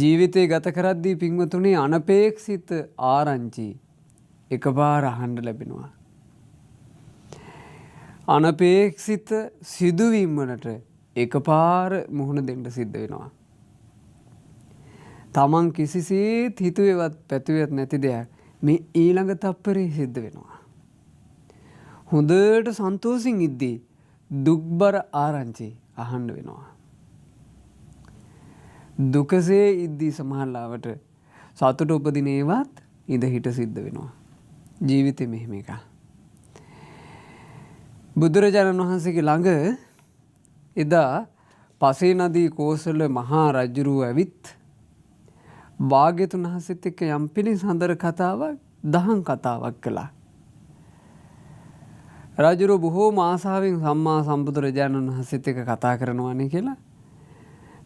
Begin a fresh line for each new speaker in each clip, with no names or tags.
ජීවිතය ගත කරද්දී පින්වතුනේ අනපේක්ෂිත ආරංචි එකපාර අහන්න ලැබෙනවා. අනපේක්ෂිත සිදුවීම් වලට එකපාර මුහුණ දෙන්න සිද්ධ වෙනවා. තමන් කිසිසේත් හිතුවවත් පැතුවත් නැති දෙයක් මේ ඊළඟ තප්පරේ සිද්ධ වෙනවා. හොඳට සන්තෝසින් ඉද්දී දුක්බර ආරංචි අහන්න වෙනවා. දුකසේ ඉද්දී සමහල්ලාවට සතුට උපදින ඒවත් ඉඳ හිට සිද්ධ වෙනවා. ජීවිතය මෙහෙම එක. බුදුරජාණන් වහන්සේගේ ළඟ එදා පසේනදී කෝසල මහා රජ්ජුරුව ඇවිත් භාග්‍යතුන් වහන්සේත් එක්ක යම් පිළි සඳර කතාවක් දහන් කතාවක් කළා. රජුරු බොහෝ මාසාාවෙන් සම්මා සම්බුදුරජාණන් වහන්සේත් එක කතා කරනවානේ කියලා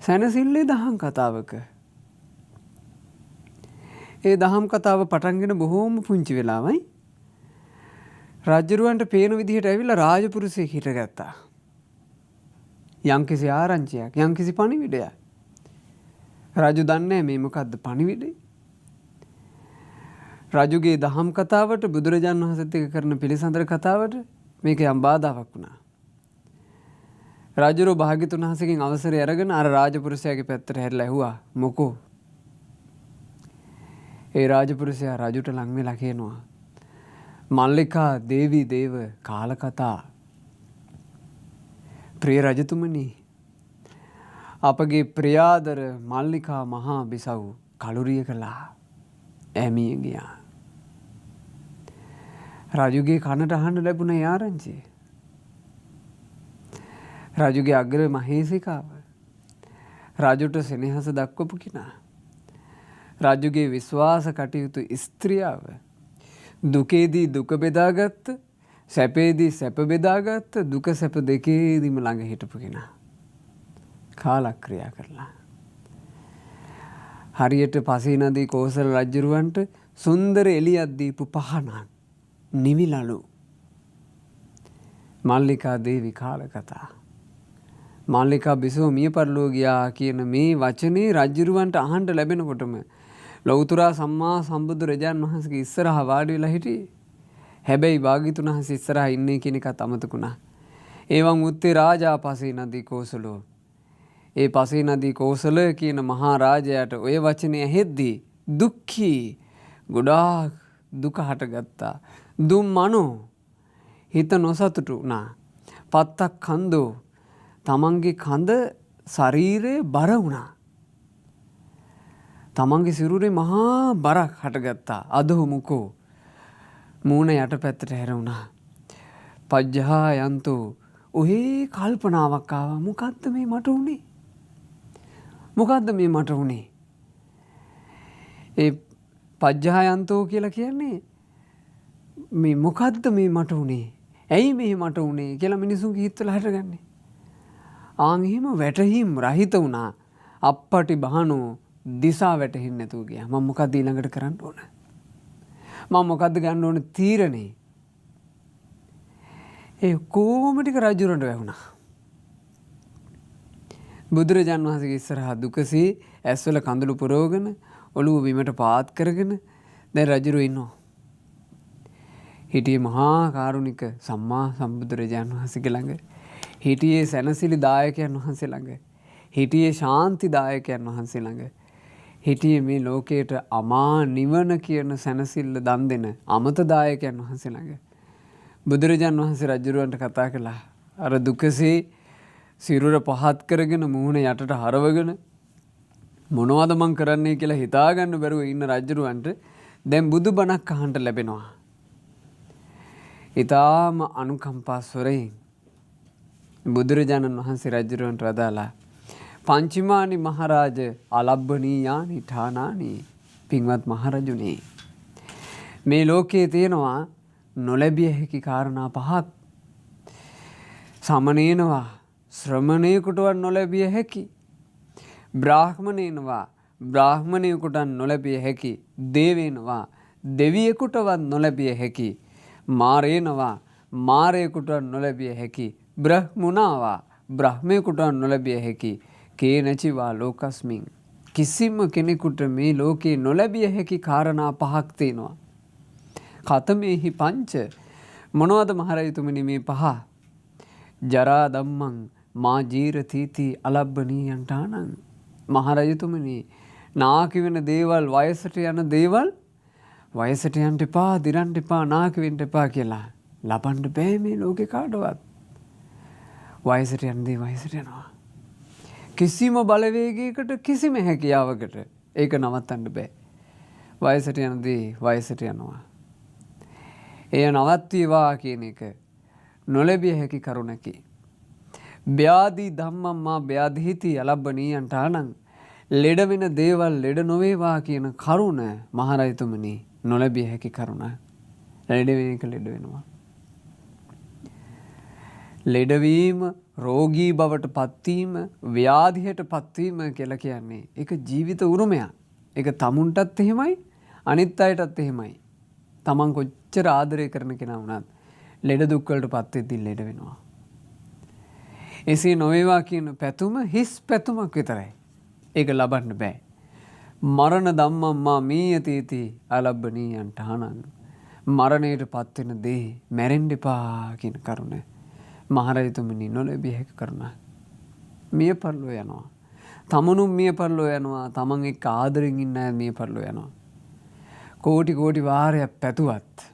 සැනසිල්ලේ දහම් කතාවක. ඒ දහම් කතාව පටන්ගෙන බොහෝම පුංචි වෙලාමයි. රජ්ජරුවන්ට පේන විදිහට ඇවිල්ල රාජපුරුසය හිටගත්තා. යංකිසි ආරංචියයක් යංකිසි පණිවිඩය. රජු දන්නේ මේ මොකක්ද පණිවිඩේ. රජුගේ දහම් කතාවට බුදුරජාණන් වහසතක කරන පිළිසඳර කතාවට මේක යම් බාධාවක් වුණා. රජරු භාගිතුන් වහසකින් අවසර ඇරගෙන අර රාජපුරුසයාගේ පැත්තට හැරලා ඇහුවා මොකෝ ඒ රාජපුරුසයා රජුට ලංවෙලා කියනවා මල්ලිකා දේවී දේව කාලකතා ප්‍රිය රජතුමනි අපගේ ප්‍රියාදර මල්ලිකා මහා බිසව් කලුරිය කළා ඇමිය ගියා රජුගේ කනට අහන්න ලැබුණ යාරංචිය රජුගේ අග්‍ර මහේසිකාව. රජුට සෙනෙහස දක්වපු කිනා. රජුගේ විශ්වාස කටයුතු ස්ත්‍රියාව. දුකේදී දුක බෙදාගත්ත සැපේදී සැප බෙදාගත්ත දුක සැප දෙකේදීම ළඟ හිටපු කෙනා. කාලක්‍රියා කරලා. හරියට පසීනදී කෝසල රජ්ජරුවන්ට සුන්දර එලියද්දීපු පහනක් නිවිලලු මල්ලිකා දේවි කාලකතා. මල්ලිකා බිසෝ මිය පරලෝ ගියා කියන මේ වචනේ රජ්ජුරුවන්ට අහන්ට ලැබෙනකොටම ලෞතුරා සම්මා සම්බුදු රජාන් වහන්සගේ ඉස්සරහ වාඩි වෙලා හිටියේ. හැබැයි භාගිතුන් වහන්සේ ඉස්සරහ ඉන්නේ කියන එකත් අමතකුණා. ඒවන් උත්තේ රාජා පසේ නදී කෝසලෝ. ඒ පසේ නදී කෝසල කියන මහාරාජයට ඔය වචනය හෙද්දී දුක්කී ගොඩාක් දුක හටගත්තා. දුම් මනෝ හිත නොසතුටු වනා. පත්තක් කන්දෝ තමන්ගේ කඳ ශරීරයේ බර වුණා. තමන්ගේ සිරුරේ මහා බරක් හටගත්තා අදහු මුකෝ මූුණ යට පැත්තට හැරවුණා. පජ්ජහා යන්තු ඔහේ කල්පනාවක්කාව මොකක්ද මේ මට වුණේ. මොකක්ද මේ මට වුණේ. ඒ පජ්ජායන්තෝ කියලා කියන්නේ මේ මොකක්ද මේ මට වුණේ ඇයි මේ මට වුණේ කියලා මිනිසුන් හිත්තල හටගන්නේ. ආංහෙම වැටහිම් රහිත වුණා අපපටි බානු දිසා වැටහෙන් නැතුව ගිය මං මොකක්ද ඊළඟට කරන්න ඕන. මං මොකක්ද ගන්න ඕන තීරණේ. ඒ කෝමටික රජුරට වැැහුණා. බුදුරජන් වහසගේ ඉස්සරහා දුකසේ ඇස්වල කඳුළු පුරෝගන ඔළුව බිමට පාත් කරගෙන දැ රජුරු ඉන්නවා. හිටිය මහා කාරුණික සම්මා සම්බුදුරජාන් වහසික ළඟ හිටියේ සැනසිලි දායකයන් වහන්සේ ළඟ. හිටියේ ශාන්ති දායකයන් වහන්සේ ළඟ. හිටියේ මේ ලෝකයට අමා නිවන කියන සැනසිල්ල දන් දෙන අමතදායකයන් වහන්සේ ළඟ. බුදුරජාන් වහන්සේ රජුරුවන්ට කතා කළා. අර දුකසේ සිරුර පහත් කරගෙන මුහුණ යටට හරවගෙන මොනවද මං කරන්නේ කියලා හිතාගන්න බැරුව ඉන්න රජුරුවන්ට දැන් බුදු බණක් අහන්ට ලැබෙනවා. ඊටාම අනුකම්පා ස්වරයෙන් බුදුරජාණන් වහන්සේ රජරුවන්ට රදාලා. පංචිමානි මහරාජ අලබ්බනී යානි ඨානානී පින්වත් මහරජුනේ. මේ ලෝකයේ තියෙනවා නොලැබිය හැකි කාරණා පහක්. සමනේනවා ශ්‍රමණයකුටුවන් නොලැබිය හැකි. බ්‍රාහ්මණයනවා බ්‍රාහ්මණයකුටන් නොලැබිය හැකි දේවෙනවා දෙවියෙකුටවත් නොලැබිය හැකි මාරේනවා මාරයකුට නොලැබිය හැකි බ්‍රහ්මුණවා බ්‍රහ්මයකුට නොලැබිය හැකි කේනචිවා ලෝකස්මින්. කිසිම කෙනෙකුට මේ ලෝකයේ නොලැබිය හැකි කාරණා පහක්තියෙනවා. කතමෙහි පංච මොනවද මහරයුතුමනි මේ පහ. ජරා දම්මං මා ජීරතීති අලබ්බනීයන්ටානං. මහරයුතුමනි නාකිවෙන දේවල් වයසට යන දේවල් වයසට යන්ට එපා දිරන්ට එපා නාකිවෙන්ට එපා කියලා. ලබන්ඩ බෑ මේ ලෝකෙ කාඩවත්. වයසට යන්දී වයසට යනවා. කිසිම බලවේගේකට කිසිම හැකියාවකට ඒක නවත්තන්න බෑ. වයසට යනදී වයසට යනවා. එය නවත්වීවා කියන එක නොලැබිය හැකි කරුණකි. ්‍යාදී දම්මම් මා ්‍යාධහිති අලබ්බනීයන්ට ආනං ලෙඩවෙන දේවල් ලෙඩ නොවේවා කියන කරුණ මහරයිතුමනි නොලැබිය හැකි කරුණ ලෙඩවෙනක ලෙඩ වෙනවා. ලෙඩවීම රෝගී බවට පත්වීම ව්‍යාධියට පත්වීම කියල කියන්නේ. එක ජීවිත උරුමයක්. එක තමුන්ටත් එහෙමයි අනිත් අයටත් එහෙමයි. තමන් කොච්චර ආදරය කරන කෙන වනත් ලෙඩ දුක්වලට පත්වෙද්දිල් ලෙඩ වෙනවා. එසේ නොවේවා කියන පැතුම හිස් පැතුමක් විතරයි. ඒක ලබන්න බෑ. මරණ දම්මම්මා මී ඇතීති අලබ්බනීයන්ට හනන්. මරණයට පත්වෙන දේ මැරෙන්ඩිපාකින කරුණ. මහරජතුමිනි නොලැබියහැක කරන. මිය පරලෝ යනවා. තමනුම් මිය පරලෝ යනවා තමන් එක් ආදරෙන් ඉන්න ඇ මිය පරලෝ යනවා. කෝටි කෝටි වාරයක් පැතුවත්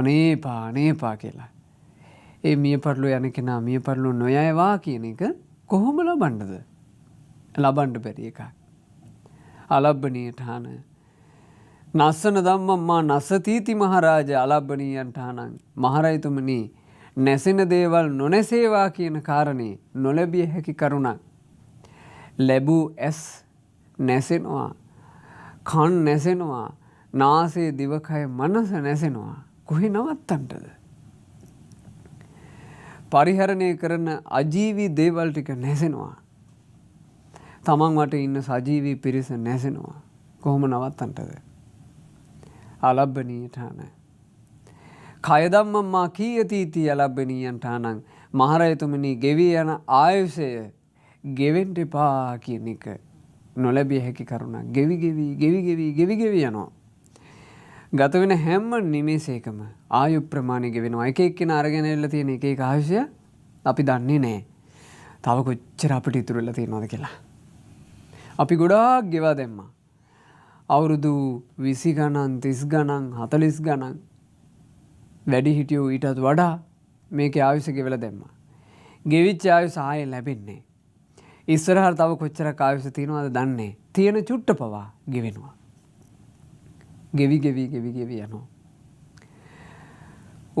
අනේ පා අනේ පා කියලා. ඒ මිය පරලු යන කෙනා මිය පරලු නොයයවා කියන එක කොහොම ලබන්ඩද ලබන්ඩ බැරි එකක්. අලබ්බනයට හාන නස්සන දම්මම්මා නස්සතීති මහරාජ අලබ්බනීයන්ට හානන් මහරයිතුමනී නැසෙන දේවල් නොනැසේවා කියන කාරණේ නොලැබිය හැකි කරුණක්. ලැබූ ඇස් නැසෙනවා. කන් නැසෙනවා. නාසේ දිවකය මනස නැසෙනවා. කොහෙ නවත්තන්ටද. පරිහරණය කරන අජීවී දේවල් ටික නැසෙනවා. තමන් වට ඉන්න සජීවී පිරිස නැසෙනවා. කොහොම නවත්තන්ටද. අලබ්බනීයටානෑ. කයදම්මම්මා කීයතීතිය ලබ්බෙනීයන්ට හනං මහරයතුමනි ගෙවී යන ආයුසය ගෙවෙන්ටපා කියන එක නොලැබිය හැකි කරුණක් ගෙවිගෙවී ගෙවිගෙවී ගෙවිගෙවී යනවා. ගත වෙන හැම්ම නිමේසේකම ආයු ප්‍රමාණය ගෙවෙනවා එක එක්කෙන අරගෙන එල්ල තියෙන එක එක ආශය අපි දන්නේ නෑ. තව කොච්චර අපිට ඉතුරුල්ල තියෙනවද කියලා. අපි ගොඩාක් ගෙවා දැම්මා. අවුරුදු විසි ගණන් තිස් ගණන් හතලිස් ගණන් වැඩි හිටියූ ඊටත් වඩා මේක ආවිස ගෙවල දෙම්ම. ගෙවිච්ච ආයු සහය ලැබෙන්නේ. ඉස්සරහ තව කොච්චර කාවිස තියෙනවාද දන්නේ තියෙන චුට්ට පවා ගෙවෙනවා. ගෙවි ගෙවී ගෙවි ගෙවී යනවා.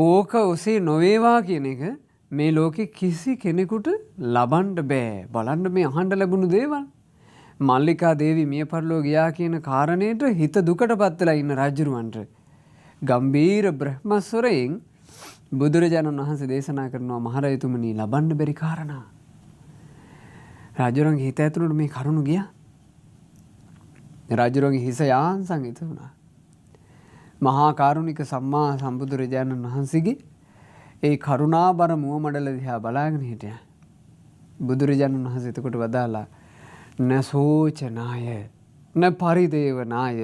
ඕක ඔසේ නොවේවා කියන එක මේ ලෝකෙ කිසි කෙනෙකුට ලබන්ඩ බෑ බලන්ඩ මේ අහන්ඩ ලැබුණු දේවල්. මල්ලිකා දේවී මිය පරලෝ ගියා කියන කාරණයට හිත දුකට පත්වෙලා ඉන්න රජරුවන්ට ගම්බීර බ්‍රහ්මස්වරයෙන් බුදුරජාණන් වහන්සේ දේශනා කරනවා මහරයතුමනී ලබන්න බැරි කාරණා. රජුරන්ගේ හිත ඇතුළට මේ කරුණු ගිය. රජුරන්ගේ හිස යාන් සංගිත වුණා. මහාකාරුණික සම්මා සම්බුදුරජාණන් වහන්සේගේ ඒ කරුණා බර මුව මඩල දිහා බලාගෙන හිටිය. බුදුරජාණන් වහන්සේ එතකොට වදාලා නැසෝචනාය න පරිදේවනාය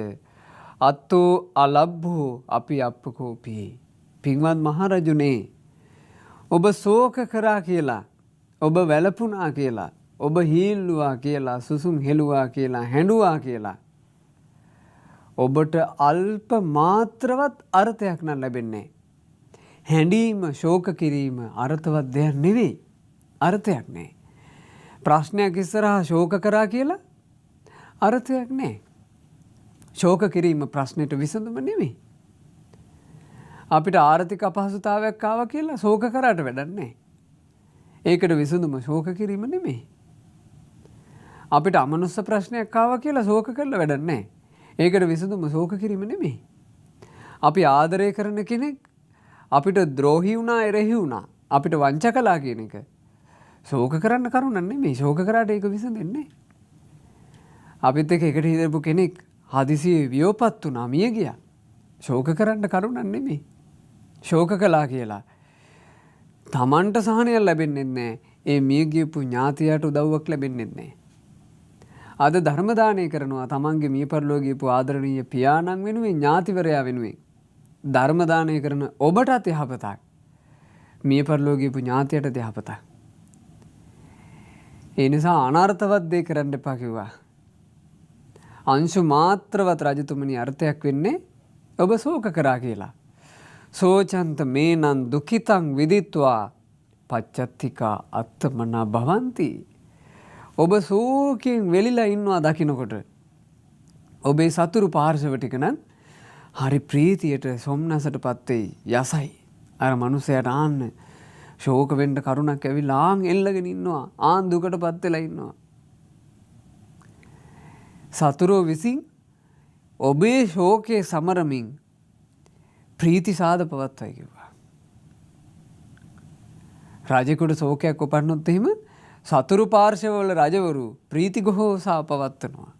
අත්තෝ අලබ්බෝ අපි අප්පකෝපියේ. පින්වත් මහරජුනේ. ඔබ සෝක කරා කියලා. ඔබ වැලපුනා කියලා. ඔබ හීල්ලුවා කියලා සුසුම් හෙළුවා කියලා හැඩුවා කියලා. ඔබට අල්ප මාත්‍රවත් අර්ථයක් නම් ලැබෙන්නේ. හැඩීම ශෝක කිරීම අර්ථවත් දෙයක් නෙවෙයි. අර්ථයක් නෑ. ප්‍රශ්නයක් ඉස්සරහා ශෝක කරා කියලා අර්ථයක් නෑ. ශෝක කිරීම ප්‍රශ්නයට විසඳම නෙමේ. අපිට ආර්ථික අපහසුතාවයක් ආව කියලා සෝක කරට වැඩන්නේ. ඒකට විසඳුම ශෝක කිරීම නෙමේ. අපිට අමනුස්ස ප්‍රශ්නයක් ආව කියලා සෝක කරල වැඩන්නේ. ඒකට විසඳුම සෝක කිරීම නෙමේ. අපි ආදරය කරන කෙනෙක් අපිට ද්‍රෝහි වුණා එරෙහි වුණා අපිට වංච කලා කියන එක. සෝක කරන්න කරුණන්නේ මේ ශෝක කරාට ඒක විස දෙන්නේ. අපිත් එක එකට හිදරපු කෙනෙක් හදිසියේ වියෝපත් වුනා මිය ගියා. ශෝක කරන්න කරුණක් නෙමෙයි. ශෝක කළා කියලා. තමන්ට සහනයක් ලැබෙන්නේ නැහැ. ඒ මිය ගියපු ඥාතියට උදව්වක් ලැබෙන්නේ නැහැ. අද ධර්ම දානය කරනවා තමන්ගේ මිය පරලෝ ගියපු ආදරණීය පියාණන් වෙනුවෙන් ඥාතිවරයා වෙනුවෙන්. ධර්ම දානය කරන ඔබටත් යහපතක්. මිය පරලෝ ගියපු ඥාතියට යහපතක්. ඒ නිසා අනර්ථවත් දේ කරන්න එපා කිව්වා. අංශු මාත්‍රවත් රජතුමනි අර්ථයක් වෙන්නේ ඔබ සෝක කරා කියලා. සෝචන්ත මේ නන් දුකිතං විදිත්වා පච්චත්තිකා අත්තමනා භවන්ති. ඔබ සෝකෙන් වෙලිලා ඉන්නවා දකිනකොට. ඔබේ සතුරු පාර්ශවටිකනන් හරි ප්‍රීතියට සොම්නසට පත්වෙයි යසයි. අර මනුසයට ආන්න ශෝකවෙන්ට කරුණක් ඇවි ලාං එල්ලගෙන ඉන්නවා ආන්දුකට පත්වෙලා ඉන්නවා. සතුරෝ විසින් ඔබේ ශෝකය සමරමින් ප්‍රීතිසාද පවත්වයි කිව්වා. රජකුට සෝකයක් උපන්නොත් එහෙම සතුරු පාර්ශවල රජවරු ප්‍රීති ගොහෝසා පවත්වනවා.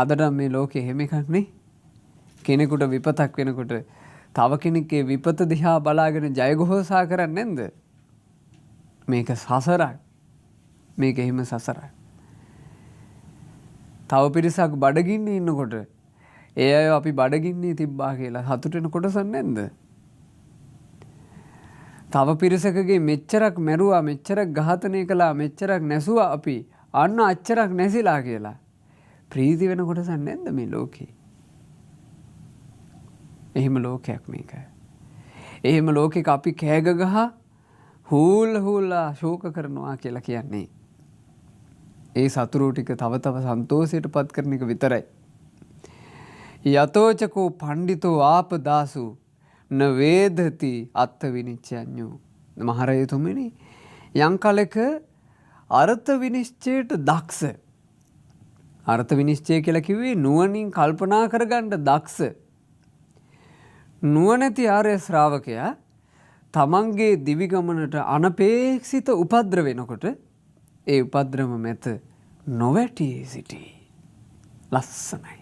අදට මේ ලෝකෙ එහෙම එකක්නේ කෙනෙකුට විපතක් වෙනකොට තව කෙනෙක්ගේ විපත දිහා බලාගෙන ජයගොහෝසා කරන්න නැන්ද. මේක සසරක් මේක එහෙම සසරක්. තව පිරිසක් බඩගින්න ඉන්නකොට ඒ අය අපි බඩගින්නේ තිබ්බා කියලා හතුටෙන කොටසන්න නැද්ද. තව පිරිසකගේ මෙච්චරක් මැරුවා මෙච්චරක් ඝාතනය කලා මෙච්චරක් නැසුව අපි අන්න අච්චරක් නැසිලා කියලා. ප්‍රීති වෙන කොටසන්න නැද්ද මේ ලෝකේ. එහෙම ලෝකයක් මේක. එහෙම ලෝකෙක අපි කෑගගහ හූල් හූල්ලා ශෝක කරනවා කියලා කියන්නේ. ඒ සතුරු ටික තව තව සන්තෝෂයට පත් කරන එක විතරයි. යතෝචකෝ පණ්ඩිතෝ ආපදාසු න වේදති අත්ත විනිච්චයඥෝ. මහරයතුමනි යං කලෙක අර්ථ විනිශ්චයට දක්ෂ. අර්ථ විනිශ්චය කලකිවේ නුවනින් කල්පනා කරගණ්ඩ දක්ෂ. නුවනැති ආරය ශ්‍රාවකයා තමන්ගේ දිවිගමනට අනපේක්සිත උපද්‍ර වෙනකොට ඒ උපද්‍රම මැත නොවැටී සිටි ලස්සනයි.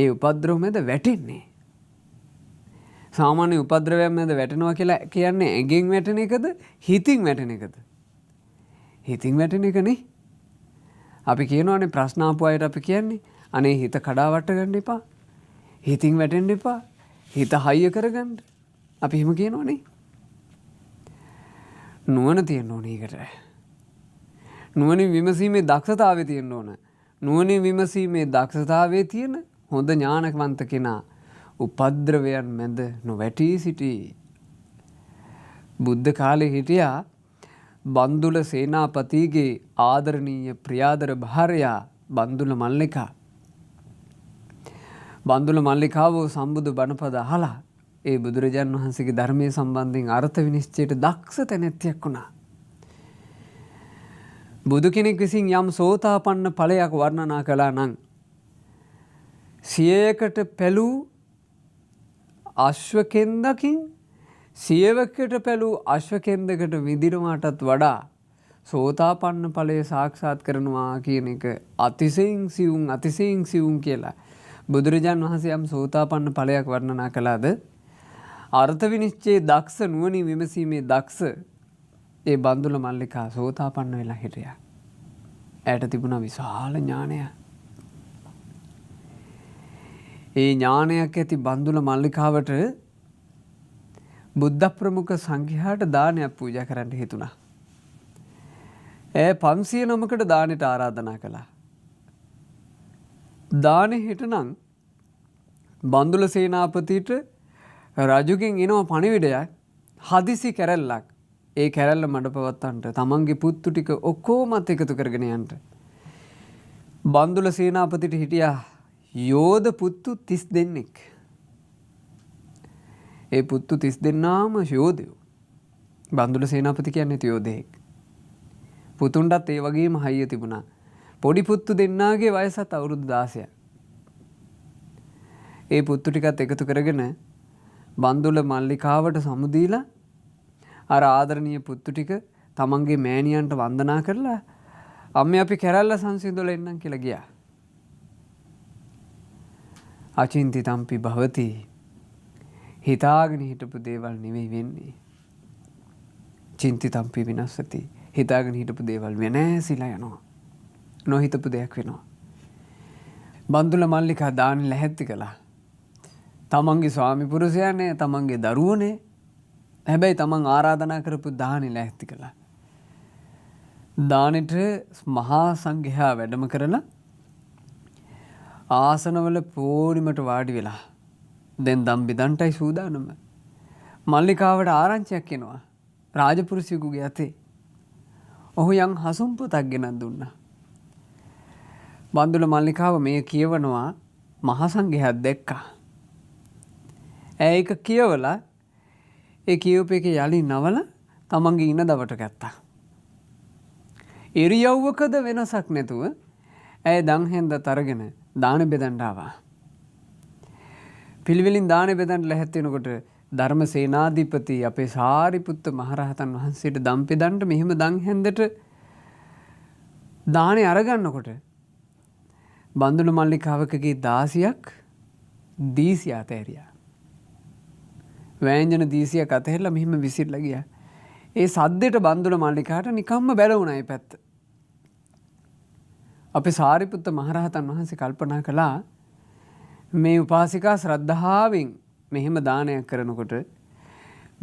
ඒ උපද්‍රව මැද වැටින්නේ. සාමාන්‍ය උපද්‍රවයක් මැද වැටනවා කියලා කියන්නේ ඇගෙන් වැටෙන එකද හිතින් වැටෙන එකද. හිතින් වැටෙන එකනේ අපි කියනවානේ ප්‍රශ්නාපු අයට අපි කියන්නේ අනේ හිත කඩාවට ගන්න එපා හිතින් වැටෙන්ඩ එපා හිත හයිය කරගන්න අපි එහෙම කියනවානේ නුවන තියෙන්නවා නීකට. නුවනින් විමසීමේ දක්ෂතාවේ තියෙන්න ඕන. නුවනින් විමසීමේ දක්ෂතාවේ තියෙන හොඳ ඥානකවන්ත කෙනා උපද්‍රවයන් මැද නොවැටී සිටී. බුද්ධ කාලෙ හිටියා බන්දුල සේනාපතිගේ ආදරණීය ප්‍රියාදර භාරයා බන්දුල මල්ලිකා. බන්දුල මල්ලිකාවෝ සම්බුදු බණපද අහලා ඒ බුදුරජාන් වහන්සේගේ ධර්මය සම්බන්ධයෙන් අර්ථ විනිශ්චයට දක්ෂ තැනැත්තියක් වුණා. බුදු කෙනෙක් විසින් යම් සෝතාපන්න ඵලයක් වර්ණනා කළා නම් සියයකට පැලූ අශ්වකෙන්දකින් සියවකට පැලූ අශ්වකෙන්දකට විදිරමාටත් වඩා සෝතාපන්න ඵලය සාක්ෂාත් කරනවා කියන එක අතිසයෙන් සිවුම් අතිසයෙන් සිවුම් කියලා බුදුරජාන් වහන්සේ යම් සෝතාපන්න ඵලයක් වර්ණනා කළාද අර්ථ විනිශ්චයේ දක්ෂ නුවණින් විමසීමේ දක්ෂ ඒ බන්දුල මල්ලිකා සෝතාපන්න වෙලා හිටිය. ඇයට තිබුණ විශාල ඥානය. ඒ ඥානයක් ඇති බන්දුල මල්ලිකාවට බුද්ධ ප්‍රමුඛ සංඝයාට දානයක් පූජ කරන්න හිතුණා. ඇ පන්සිය නොමකට දානට ආරාධනා කළා. දානෙ හිටනම් බන්දුල සේනාපතිට රජුගෙන් එනවා පණිවිඩයක් හදිසි කැරැල්ලක් ඒ කැරල්ල මඩ පවත්තන්ට තමන්ගේ පුත්තු ටික ඔක්කෝමත් එකතු කරගෙනයන්ට. බන්දුල සේනාපතිට හිටියා යෝධ පුත්තු තිස් දෙන්නෙක්. ඒ පුත්තු තිස් දෙන්නාම යෝධයෝ. බන්දුල සේනාපති කියන්නේ යෝධයෙක්. පුතුන්ටත් ඒ වගේම හයිය තිබුණා. පොඩි පුත්තු දෙන්නාගේ වයසත් අවුරුදු දාසය. ඒ පුත්තු ටිකත් එකතු කරගෙන බන්දුල මල්ලිකාවට සමුදීලා අර ආදරණය පුත්තු ටික තමන්ගේ මෑණියන්ට වන්දනා කරලා අම්ම අපි කැරල්ල සංසිදොල එන්නම් කියලා ගියා. අචින්ති තම්පි භවති හිතාගෙන හිටපු දේවල් නෙවෙයි වෙන්නේ. චින්ති තම්පි විනස්සති හිතාගෙන හිටපු දේවල් වෙනෑසිලා යනවා. නොහිතපු දෙයක් වෙනවා. බන්දුල මල්ලිකා දාන ලැහැත්ති කළා. තමන්ගේ ස්වාමිපුරුෂයනේ තමන්ගේ දරුවනේ හැබැයි තමන් ආරාධනා කරපු දානෙ ලැහැත්ති කළා. දානෙට මහා සංඝයා වැඩම කරලා ආසනවල පෝඩිමට වාඩි වෙලා දැන් දම්බිදන්ටයි සූදානම. මල්ලිකාවට ආරංචයක් එනවා රාජපුරුසියකුගේ ඇතේ. ඔහු යම් හසුම්පතක් ගෙනත් දුන්න. බන්දුල මල්ලිකාව මේ කියවනවා මහසංගහත් දැක්කා. ඇ එක කියවලා ඒ කියවප එක යළි නවල තමන්ගේ ඉන්න දවට ගැත්තා. එරියව්වකද වෙනසක් නැතුව ඇය දංහෙන්ද තරගෙන දාන බෙදන්ඩාවා. පිළිවෙලින් දාන බෙදන්ට ලැහැත්වෙනකොට ධර්ම සේනාධීපති අපේ සාරිපුත්ත මහරහතන් වහන්සේට දම්පෙදන්ට මෙහෙම දංහැන්දට දානය අරගන්නකොට බඳුන මල්ලිකාවකගේ දාසියක් දීසි අතෑරයා. වෑන්ජන දීසිය අතහෙල්ලා මෙහිම විසිල්ල ගිය. ඒ සද්දෙට බන්දුල මල්ලිකාට නිකම්ම බැලවුණයි පැත්ත. අපි සාරිපුත්ත මහරහතන් වහන්සේ කල්පනා කළා මේ උපාසිකා ශ්‍රද්ධාවෙන් මෙහෙම දානයක් කරනකොට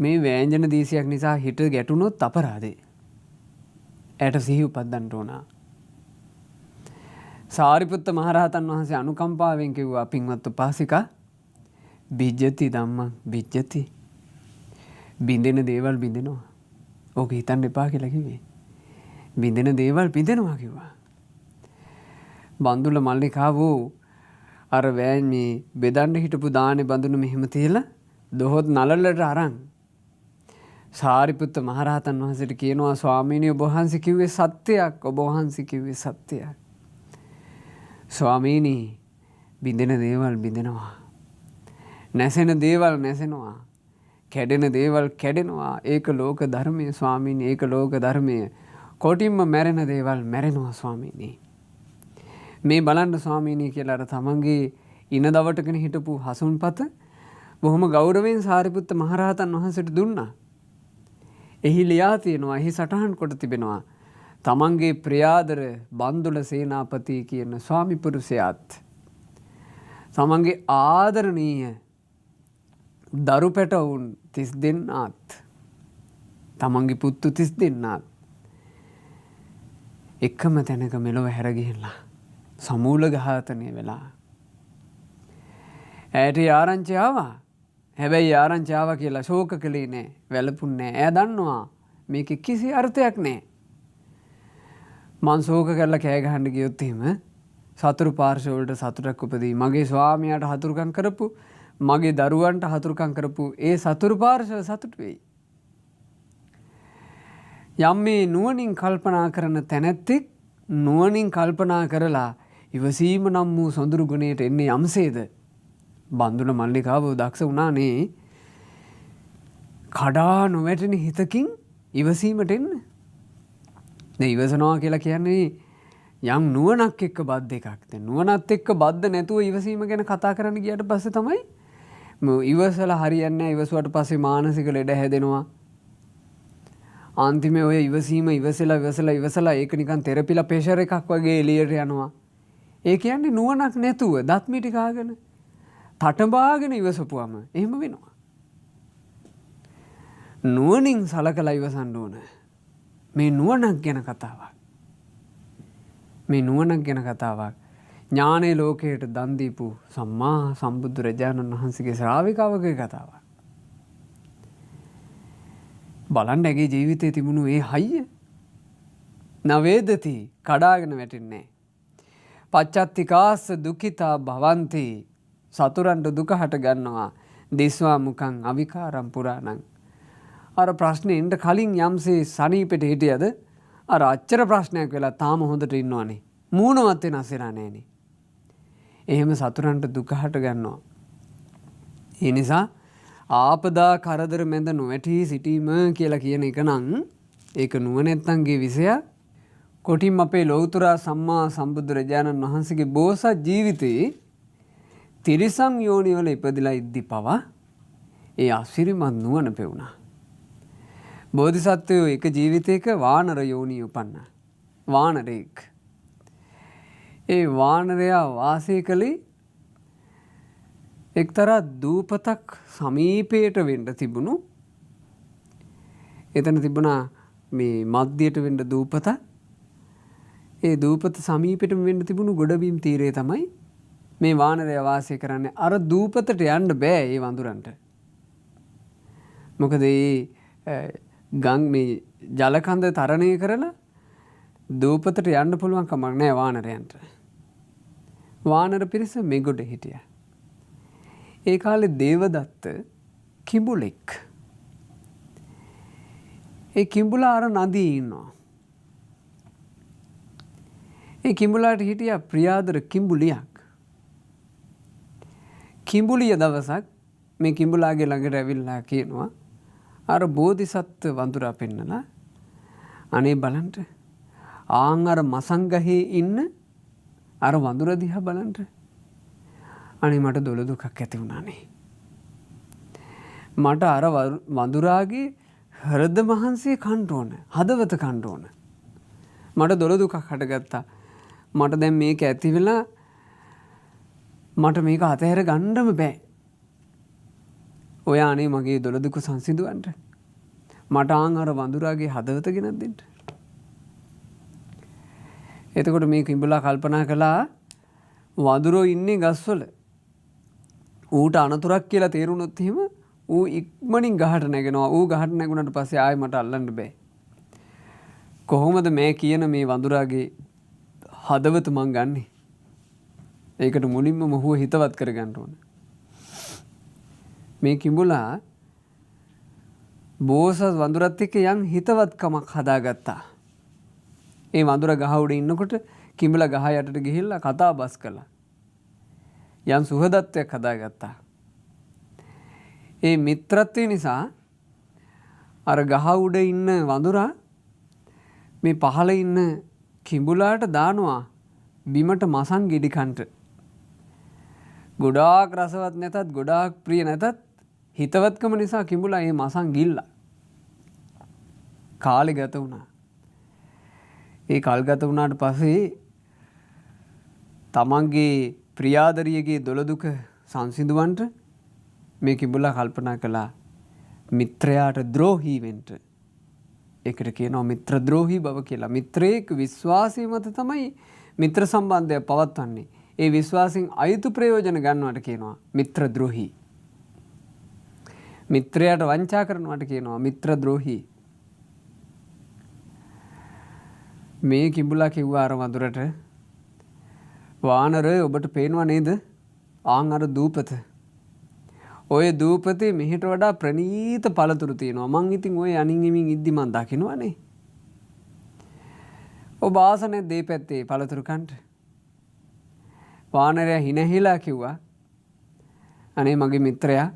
මේ වෑන්ජන දීසියක් නිසා හිට ගැටුණොත් අපරාදේ. ඇයට සිහි උපද්දන්ට ඕනා. සාරිපුත්ත මහරහතන් වහන්සේ අනුකම්පාවෙන් කිව්වා පින්වත්තු පාසිකා බිජ්ජති දම්මන් බිච්චති බිඳෙන දේවල් බිඳෙනවා ඕක හිතන්න එපා කියලකිවේ බිඳෙන දේවල් පිඳෙනවා කිවා බඳුල මල්ලිකා වූ අර වෑන් මේ බෙදන්න හිටපු දානෙ බඳුනු මෙහෙම තියලා දොහොත් නලල්ලට අරන් සාරිපුත්ත මහරහතන් වහසට කියනවා ස්වාමීනය ඔබහන්සි කිව්වේ සත්‍යයක් ඔබහන්සි කිව්වේ සත්‍යයක් ස්වාමීනී බිඳෙන දේවල් බිඳෙනවා නැසෙන දේවල් නැසෙනවා. කැඩෙන දේවල් කැඩෙනවා. ඒක ලෝක ධර්මය ස්වාමීන් ඒක ලෝක ධර්මය. කොටින්ම මැරෙන දේවල් මැරෙනවා ස්වාමීනී. මේ බලන්ඩ ස්වාමීනී කියලාර තමන්ගේ ඉන දවටගෙන හිටපු හසුන් පත බොහොම ගෞරවෙන් සාරිපුත්ත මහරහතන් වහන්සට දුන්නා. එහි ලියා තියෙනවා එහි සටහන් කොට තිබෙනවා. තමන්ගේ ප්‍රියාදර බන්දුල සේනාපති කියන ස්වාමිපුරුසයත්. තමන්ගේ ආදරණීය දරු පැටවුන් තිස් දෙන්නාත් තමන්ගේ පුත්තු තිස් දෙන්නාත් එක්කම තැනක මෙලොව හැරගිහිල්ලා සමූල ගාතනය වෙලා ඇයට ආරංචාවා හැබැයි ආරංචාව කියලා ශෝක කළේ නෑ වැලපුන්නෑ ඇය දන්නවා මේක කිසි අර්ථයක් නෑ. මං සෝක කරලා කෑගහන්ඩ ගියොත්තෙම සතුරු පාර්ශවලට සතුරක් උපදී මගේ ස්වාමයට හතුරුකන් කරපු මගේ දරුවන්ට හතුරුකං කරපු ඒ සතුරු පාර්ශව සතුට වෙයි. යම් මේ නුවනින් කල්පනා කරන තැනැත්තෙක් නුවනින් කල්පනා කරලා ඉවසීම නම් වූ සොඳුරු ගුණයට එන්නේ යම්සේද. බඳුන මල්ලිකාව දක්ෂ වනානේ කඩා නොවැටෙන හිතකින් ඉවසීමට එන්න. ඉවසනවා කියලා කියන්නේ යම් නුවනක් එක්ක බද්ධ එකක්ද නුවනත් එක්ක බද්ධ නැතුව ඉවසීම ගැන කතා කරන්න ගියට පස්ස තමයි ඉවසල හරියන්න ඉවසුවට පසේ මානසික ලෙඩ හැදෙනවා. අන්තිම ඔය ඉවසීම ඉවසල ඉවසල ඉවසලා ඒක නිකන් තෙරපිල පේශර එකක් වගේ එලියට යනවා. ඒ කියන්නේ නුවනක් නැතුව දත්මිටිකාගෙන තටබාගෙන ඉවසපුුවම එහෙම වෙනවා. නුවනින් සලකල ඉවසන්න ඕන මේ නුවනක් ගැන කතාවක්. මේ නුවනක් ගැන කතාවක්. ඥානය ලෝකයට දන්දීපු සම්මා සම්බුදුරජාණන් වහන්සගේ ශ්‍රාවිකාවගේ කතාව. බලන් ඇගේ ජීවිතය තිබුණු ඒ හයිය නවේදති කඩාගෙන වැටින්නේ. පච්චත්තිකාස දුකිතා භවන්ති සතුරන්ට දුක හට ගන්නවා දෙස්වා මුකං අවිකාරම් පුරාණං. අර ප්‍රශ්නයෙන්ට කලින් යම්සේ සනීපෙට හිටියද අර අච්චර ප්‍රශ්නයක් වෙලා තාම හොඳට ඉන්නවානේ මූුණවත් වෙන අසිරණෑනේ එහෙම සතුරන්ට දුකහට ගන්නවා. ඒ නිසා ආපදා කරදර මැඳ නොවැටී සිටීම කියලා කියන එක නං ඒක නුවනැත්තන්ගේ විසය කොටින් අපේ ලොවතුරා සම්මා සම්බුදුරජාණන් වහන්සේගේ බෝසත් ජීවිතයේ තිරිසං යෝනිවල ඉපදිලා ඉද්දි පවා ඒ අසිරිමත් නුවන පෙවුණා. බෝධිසත්වයෝ එක ජීවිතයක වානර යෝනී උපන්න. වානරයෙක්. ඒ වානරයා වාසය කළේ එක්තරා දූපතක් සමීපයට වෙන්ඩ තිබුණු එතන තිබුණා මේ මධ්‍යයට වෙන්ඩ දූපත ඒ දූපත සමීපට වෙන්ඩ තිබුණු ගොඩබීම් තීරේ තමයි මේ වානරය වාසය කරන්නේ අර දූපතට යන්න බෑ ඒ වඳුරන්ට මොකද ඒ ගං මේ ජලකන්ද තරණය කරලා දූපතට යන්න පුළුවන් කමක් නෑ වානරයන්ට වානර පිරිස මෙගොඩ හිටිය. ඒ කාලෙ දේවදත්ත කිඹුලෙක්. ඒ කිඹුල අර නදී ඉන්නවා. ඒ කිඹුලාට හිටිය ප්‍රියාදර කිඹුලියක්. කිඹුලිය දවසක් මේ කිඹුලාගේ ළඟට ඇවිල්ලා කියනවා අර බෝධිසත්ව වඳුරා පෙන්නලා අනේ බලන්ට ආං අර මසංගහේ ඉන්න අර වඳුර දිහා බලන්ට අනි මට දොළ දුකක් ඇති වුණානේ. මට අර වඳුරාගේ හරද මහන්සේ කණ්ඩෝන හදවත කණ්ඩෝන. මට දොළ දුකක් හටගත්තා මට දැන් මේක ඇති වෙලා මට මේක අතහැර ගණ්ඩම බෑ. ඔයා අනේ මගේ දොළදුකු සංසිදුවන්ට. මට ආං අර වඳුරාගේ හදවත ගෙනත් දෙෙන්ට. එතකොට මේ ඉඹලා කල්පනා කළා වදුරෝ ඉන්නේ ගස්වල ඌට අනතුරක් කියලා තේරුණොත්හෙම ඌ ඉක්මනින් ගහට නැගෙනවා ඌ ගහට නැගුණට පසේ ආය මට අල්ලන්න බෑ. කොහොමද මේ කියන මේ වඳුරාගේ හදවත මං ගන්නේ. ඒකට මුලින්ම මොහුව හිතවත් කරගන්න ඕන. මේ කිඹුලා බෝසත් වඳුරත් එක්ක යම් හිතවත්කමක් හදාගත්තා. ඒ වඳුර ගහවුඩ ඉන්නකොට කිඹල ගහ යටට ගිහිල්ලා කතා බස් කළ. යන් සුහදත්වයක් හදාගත්තා. ඒ මිත්‍රත්වය නිසා අර ගහවුඩ ඉන්න වඳුරා මේ පහළ ඉන්න කිඹුලාට දානවා බිමට මසන් ගෙඩිකන්ට. ගොඩාක් රසවත් නැතත් ගොඩාක් ප්‍රිය නැතත් හිතවත්කම නිසා කිඹුලා ඒ මසන් ගිල්ලා. කාලි ගත වුණා. ඒ කල්ගත වුණාට පස්සේ තමන්ගේ ප්‍රියාදරියගේ දොළදුක සංසිදුවන්ට මේ කිඹුලා කල්පනා කළා මිත්‍රයාට ද්‍රෝහීවෙන්ට එකට කියනවා මිත්‍ර ද්‍රෝහී බව කියලා මිත්‍රයෙක් විශ්වාසය මත තමයි මිත්‍ර සම්බන්ධය පවත්වන්නේ ඒ විශ්වාසින් අයුතු ප්‍රයෝජන ගන්නවට කියනවා මිත්‍ර ද්‍රෝහී මිත්‍රයට වංචා කරනවට කියනවා මිත්‍ර ද්‍රෝහී මේ කිඹුලා කිව්වා අර වඳුරට වානරය ඔබට පේනවා නේද? ආන් අර දූපත. ඔය දූපතේ මෙහිට වඩා ප්‍රනීත පළතුරු තියෙනවා. මං ඉතින් ඔය අනින් එමින් ඉද්දි මං දකින්නවනේ. ඔබ ආසනේ දේ පැත්තේ පළතුරු කන්ට. වානරයා හිනහිලා කිව්වා. අනේ මගේ මිත්‍රයා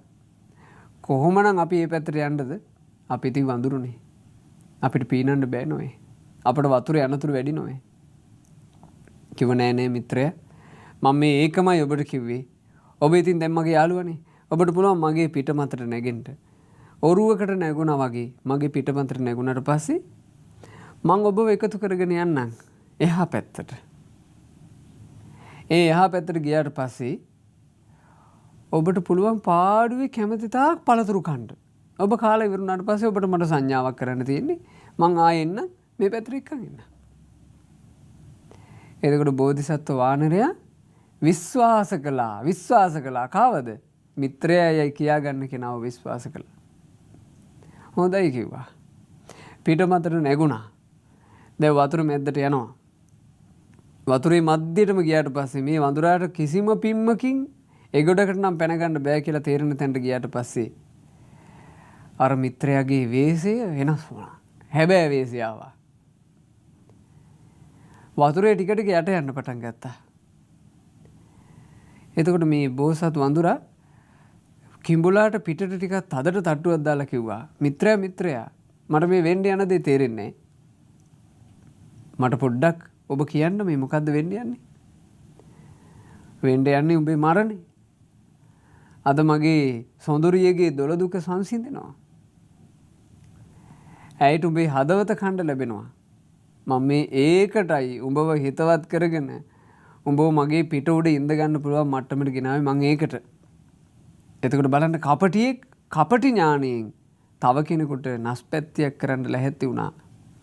කොහොමනම් අපි මේ පැත්තට යන්නද? අපි ඉතින් වඳුරුනේ. අපිට පීනන්න බෑ නෝයේ. අපට වතුර යනතුරු වැඩි නොවේ. කිව නෑනේ මිත්‍රය මම මේ ඒකමයි ඔබට කිව්වේ ඔබ ඉතින් දැම්මගේ යාළුවනේ ඔබට පුළුවන් මගේ පිටමතට නැගෙන්ට ඔරුවකට නැගුණ වගේ මගේ පිටමතට නැගුණට පස්සේ මං ඔබ එකතු කරගෙන යන්නම් එහා පැත්තට. ඒ එහා පැත්තට ගියාට පස්සේ ඔබට පුළුවන් පාඩුවේ කැමතිතාක් පළතුරු කණ්ඩ ඔබ කාලා විරුණාට පස්සේ ඔබට මට සංඥාවක් කරන්න තියෙන්නේ මං ආයෙන්න මේ පැතර එක්කන් ඉන්න. එතකොට බෝධිසත්ව වානරයා විශ්වාස කලා විශ්වාස කලා කාවද මිත්‍රයයයි කියාගන්න කෙනාව විශ්වාස කළා. හොඳයි කිව්වා. පිට මතර නැගුණා දැ වතුර මැද්දට යනවා. වතුරේ මධ්‍යයටම ගියට පස්සේ මේ වඳුරාට කිසිම පිම්මකින් එගොඩකට නම් පැනගන්න බෑ කියලා තේරෙන තැන්ට ගියට පස්සේ. අර මිත්‍රයාගේ වේසය වෙනස් වුණා. හැබෑ වේසියාවා. වතුරේ ටිකටික යට යන්න පටන් ගත්තා. එතකොට මේ බෝසත් වඳුර කිම්බුලාට පිටට ටිකක් තදට තට්ටුවක් දාලා කිව්වා මිත්‍රය මිත්‍රයා මට මේ වෙන්ඩ යන දේ තේරෙන්නේ. මට පොඩ්ඩක් ඔබ කියන්න මේ මොකක්ද වෙන්ඩ යන්නේ. වෙන්ඩ යන්නේ උඹේ මරණ අද මගේ සොඳුරියගේ දොළදුක සංසිඳෙනවා. ඇයට උඹේ හදවත කණ්ඩ ලැබෙනවා මං මේ ඒකටයි උඹව හිතවත් කරගෙන උඹෝ මගේ පිට උඩ ඉඳගන්න පුළුවන් මට්ටමට ගෙනාවේ මං ඒකට. එතකොට බලන්න කපටියෙක් කපටි ඥානයෙන් තව කෙනෙකුට නස්පැත්තියක් කරන්න ලැහැත්ති වුණා.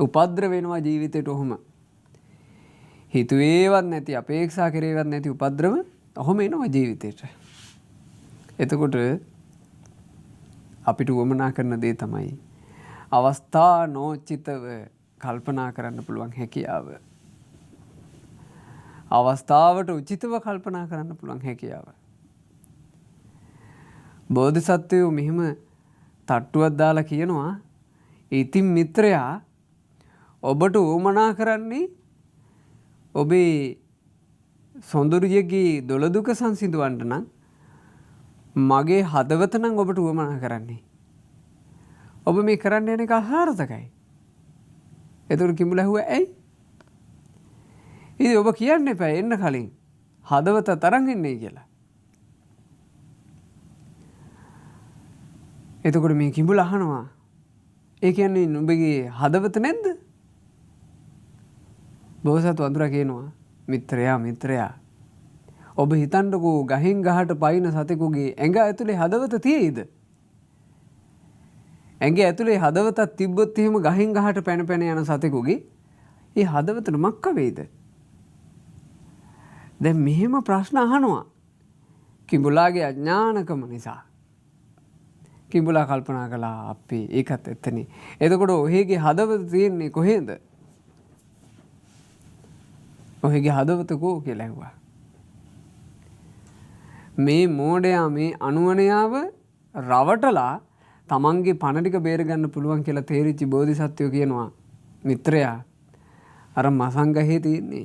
උපද්‍ර වෙනවා ජීවිතයට ඔහොම. හිතුවේවත් නැති අපේක්ෂා කරේවත් නැති උපද්‍රව ඔහොම එනවා ජීවිතයට. එතකොට අපිට වුවමනා කරන දේ තමයි. අවස්ථා නෝච්චිතව කල්පනා කරන්න පුළුවන් හැකියාව. අවස්ථාවට උචිතව කල්පනා කරන්න පුළුවන් හැකියාව. බෝධිසත්වයෝ මෙහෙම තට්ටුවත් දාලා කියනවා ඉතින් මිත්‍රයා ඔබට ඕමනා කරන්නේ ඔබේ සොඳුරියගේ දොළදුක සංසිදුවන්ට නම් මගේ හදවතනම් ඔබට වුවමනා කරන්නේ. ඔබ මේ කරන්න යන එක අහාර්ථකයි. එතුර කිඹුල ඇහුව ඇයි ඉදි ඔබ කියන්න එපැ එන්න කලින් හදවත තරන්ගන්නේ කියලා එතකොට මේ කිඹුල අහනවා ඒ කියන්නේ නුඹගේ හදවත නැද්ද බෝසත් වඳුර කියනවා මිත්‍රයා මිත්‍රයා ඔබ හිතන්ඩකෝ ගහෙන් ගහට පයින සතෙකුගේ ඇඟ ඇතුළේ හදවත තියෙයිද ඇගේ ඇතුළේ හදවතත් තිබ්බොත් එහෙම ගහින් ගහට පැන පැන යන සතෙකුගේ ඒ හදවතට මක්ක වේද? දැන් මෙහෙම ප්‍රශ්න අහනවා. කිඹුලාගේ අඥානකම නිසා. කිඹුලා කල්පනා කළා අපි ඒකත් එතනේ. එතකොට ඔහේගේ හදවත තියෙන්නේ කොහේද? ඔහේගේ හදවත කෝ කියලා ඇහුවා. මේ මෝඩයා මේ අනුවණයාව රවටලා තමන්ගේ පණටික බේරගන්න පුළුවන් කියලා තේරිච්චි බෝධිසත්වයෝ කියනවා මිත්‍රයා අර මසංගහේ තියෙන්නේ.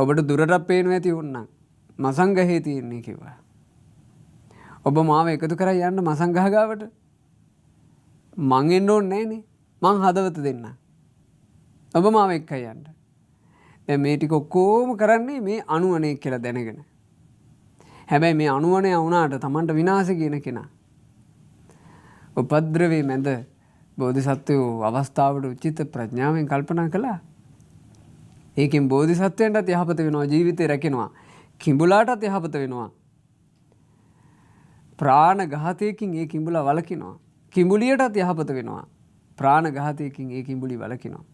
ඔබට දුරට පේනු ඇති උන්නම් මසංගහේ තියෙන්නේ කිවා. ඔබ මාව එකතු කර යන්න මසංගහගාවට මං එන්න ඕන් නෑනේ මං හදවත දෙන්න. ඔබ මාව එක්ක යන්න. දැ මේටි කොක්කෝම කරන්නේ මේ අනුවනේ කියලා දැනගෙන. හැබැයි මේ අනුවනය වුනාට තමන්ට විනාස කියන කෙනා උපද්‍රවේ මැද බෝධිසත්වයෝ අවස්ථාවට උචිත ප්‍රඥාවෙන් කල්පනා කළා. ඒකින් බෝධිසත්වයන්ටත් යහපත වෙනවා ජීවිතය රැකෙනවා. කිඹුලාටත් යහපත වෙනවා. ප්‍රාණ ගාතයකින් ඒ කිඹුල වලකිනවා. කිඹුලියටත් යහපත වෙනවා. ප්‍රාණ ගාතයකින් ඒ කිඹුලි වලකිනවා.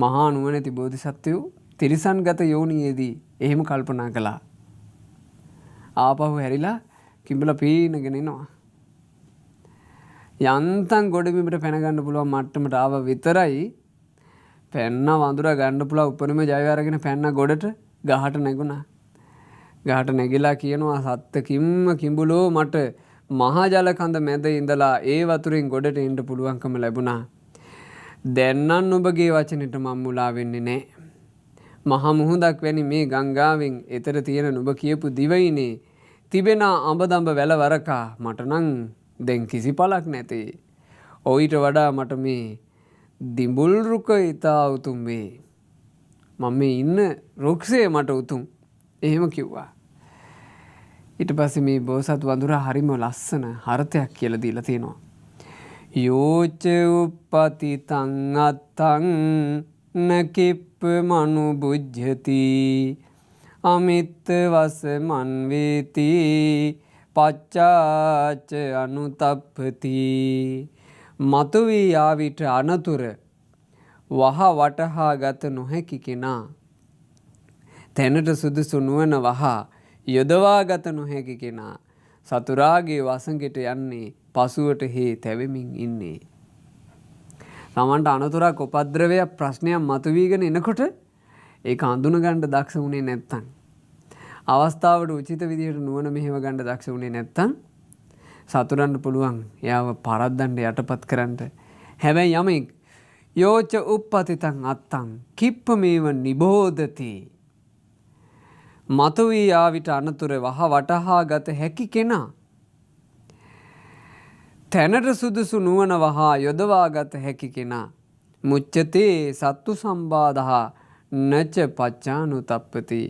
මහා නුවනැති බෝධිසත්වයෝ තිරිසන් ගත යෝනියේදී එහෙම කල්පනා කළා. ආපහු හැරිලා කිඹල පීනගෙනෙනවා. යන්තන් ගොඩබිමට පැනගන්න පුළුවන් මට්ටමට ආව විතරයි පැන්න වඳුර ගණ්ඩ පුලා උපනම ජයවරගෙන පැන්න ගොඩට ගහට නැගුණා. ගහට නැගිලා කියනවා සත්තකින්ම කිඹුලෝ මට මහාජලකඳ මැද ඉඳලා ඒ වතුරින් ගොඩට එන්ට පුළුවන්කම ලැබුණා. දැන්නන් ඔබගේ වචනට මම්මුලා වෙන්නේ නෑ. මහා මුහුදක් වැනි මේ ගංගාවෙන් එතර තියෙන නුබ කියපු දිවයිනේ තිබෙන අඹදම්බ වැලවරකා මටනං දැන් කිසි පලක් නැති. ඔයිට වඩා මට මේ දිඹුල්රුක ඉතා උතුම් වේ. මම මේ ඉන්න රුක්ෂේ මට උතුම් එහෙම කිව්වා. ඉට පස මේ බෝසත් වඳුර හරිම ලස්සන හරතයක් කියල දීල තියෙනවා. යෝච උප්පති තංගත්තං නකිප්ප මනු බුද්ධති අමිත්ත වස මන්වේතිී පච්චාච්ච අනුතප්පති මතුවී යාවිට අනතුර වහ වටහා ගත නොහැකි කෙනා. තැනට සුදුසු නුවන වහා යොදවා ගත නොහැකි කෙනා සතුරාගේ වසගෙට යන්නේ පසුවට හේ තැවමින් ඉන්නේ. තමන්ට අනතුරක් උපද්‍රවයක් ප්‍රශ්නයක් මතුවීගෙන එනකොට ඒ අඳුනගණ්ඩ දක්ෂ වුණේ නැත්තන්. අවස්ථාවට උචිත විදියට නුවන මෙහෙව ගණ්ඩ දක්ෂ වුණේ නැත්තං සතුරන්ට පුළුවන් යාව පරද්දන්ට යටපත් කරන්නට. හැබැයි යමෙක් යෝච උප්පතිතන් අත්තං කිප්ප මේව නිබෝධති. මතුවී යාවිට අනතුර වහ වටහා ගත හැකි කෙනා. තැනට සුදුසු නුවන වහා යොදවා ගත හැකි කෙනා. මුච්චතේ සත්තු සම්බාධහා නච පච්චානු තප්පති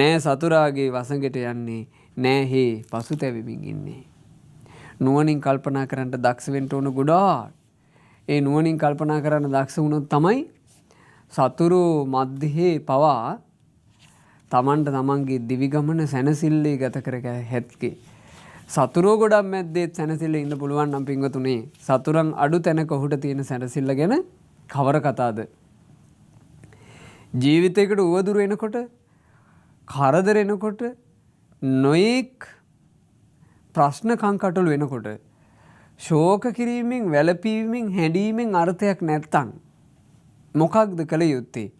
නෑ සතුරාගේ වසඟට යන්නේ නෑ හේ පසු තැවිමින් ඉන්නේ. නුවනින් කල්පනා කරන්නට දක්ෂවෙන්ට ඕන ගොඩාට. ඒ නුවනින් කල්පනා කරන්න දක්ෂ වුණොත් තමයි සතුරු මධ්‍යහේ පවා තමන්ට තමන්ගේ දිවිගමන සැනසිල්ලේ ගත කරක හැත්කේ. සතුරෝ ගොඩක් මැද්දේ සැනසිල්ල ඉන්න පුළුවන් නම් පින්වතුනේ සතුරන් අඩු තැනක ඔහුට තියෙන සැනසිල්ල ගැන කවර කතාද. ජීවිතයකට උවදුර එනකොට කරදරෙනකොට නොයෙක් ප්‍රශ්නකංකටුල් වෙනකොට ශෝක කිරීමෙන් වැලපීමෙන් හැඩීමෙන් අර්ථයක් නැත්තන්. මොකක්ද කළ යුත්තේ.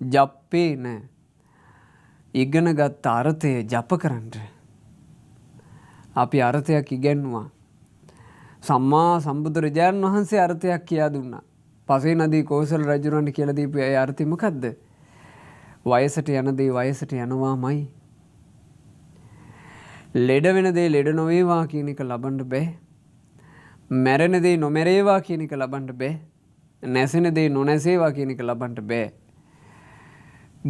ජප්පේ නෑ. ඉගෙනගත් අර්ථය ජප කරන්න. අපි අර්ථයක් ඉගැන්වා. සම්මා සම්බුදුරජාණන් වහන්සේ අර්ථයක් කියා දුන්න. පසේ නදී කෝසල් රජුරන්ට කියලදීපු ඇය අර්ථිමකක්ද. වයසට යනදේ වයසට යනවාමයි. ලෙඩ වෙනදේ ලෙඩ නොවේවා කියන එක ලබන්ඩ බෑ. මැරෙනදේ නොමැරේවා කියන එක ලබන්ට බෑ. නැසෙනදේ නොනැසේවා කියන එක ලබන්ට බෑ.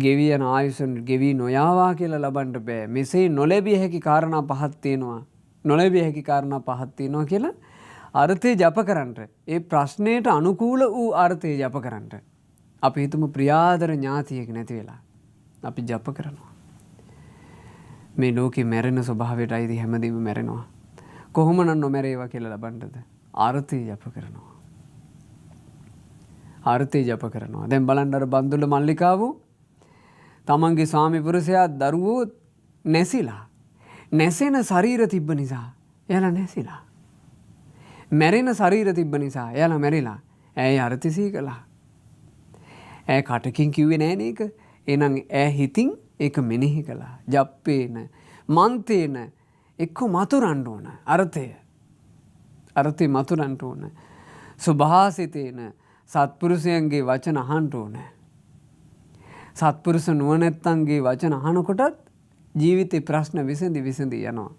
ගෙවියන ආයුසන් ගෙවී නොයාවා කියලා ලබන්ට බෑ මෙසේ නොලැබිය හැකි කාරණා පහත්තියෙනවා. නොලැබිය හැකි කාරණා පහත්තියෙනවා කියලා අර්ථය ජප කරන්නට. ඒ ප්‍රශ්නයට අනුකූල වූ අර්ථය ජප කරන්නට. අපි හිතුම ප්‍රියාදර ඥාතියෙක් නැති වෙලා. අපි ජප කරනවා. මේ ලෝකෙ මැරෙන ස්වභාවයට අයිති හැමදීම මැරෙනවා. කොහොමනම් නොමැරේවා කියලා ලබන්නද? ආර්ථය ජප කරනවා. ආර්ථය ජප කරනවා. දැන් බලන්න අර බන්දුල මල්ලිකාව තමන්ගේ ස්වාමි පුරුෂයා දරුවෝ නැසිලා. නැසෙන ශරීර තිබ්බ නිසා එයාලා නැසිලා. මැරෙන ශරීර තිබ්බ නිසා එයාලා මැරිලා. ඇයි අර්ථ සිහි කළා. ඇය කටකින් කිව්වේ නෑන එක එනම් ඈ හිතින් ඒක මෙනෙහි කළා. ජප්පේන මන්තේන එක්කෝ මතුරන්ඩ ඕන අර්ථය. අර්ථය මතුරන්ට ඕන. සුභාසිතේන සත්පුරුෂයන්ගේ වචන අහන්ට ඕන. සත්පුරුෂ නුවනැත්තන්ගේ වචන අහනකොටත් ජීවිතය ප්‍රශ්න විසඳි විසඳී යනවා.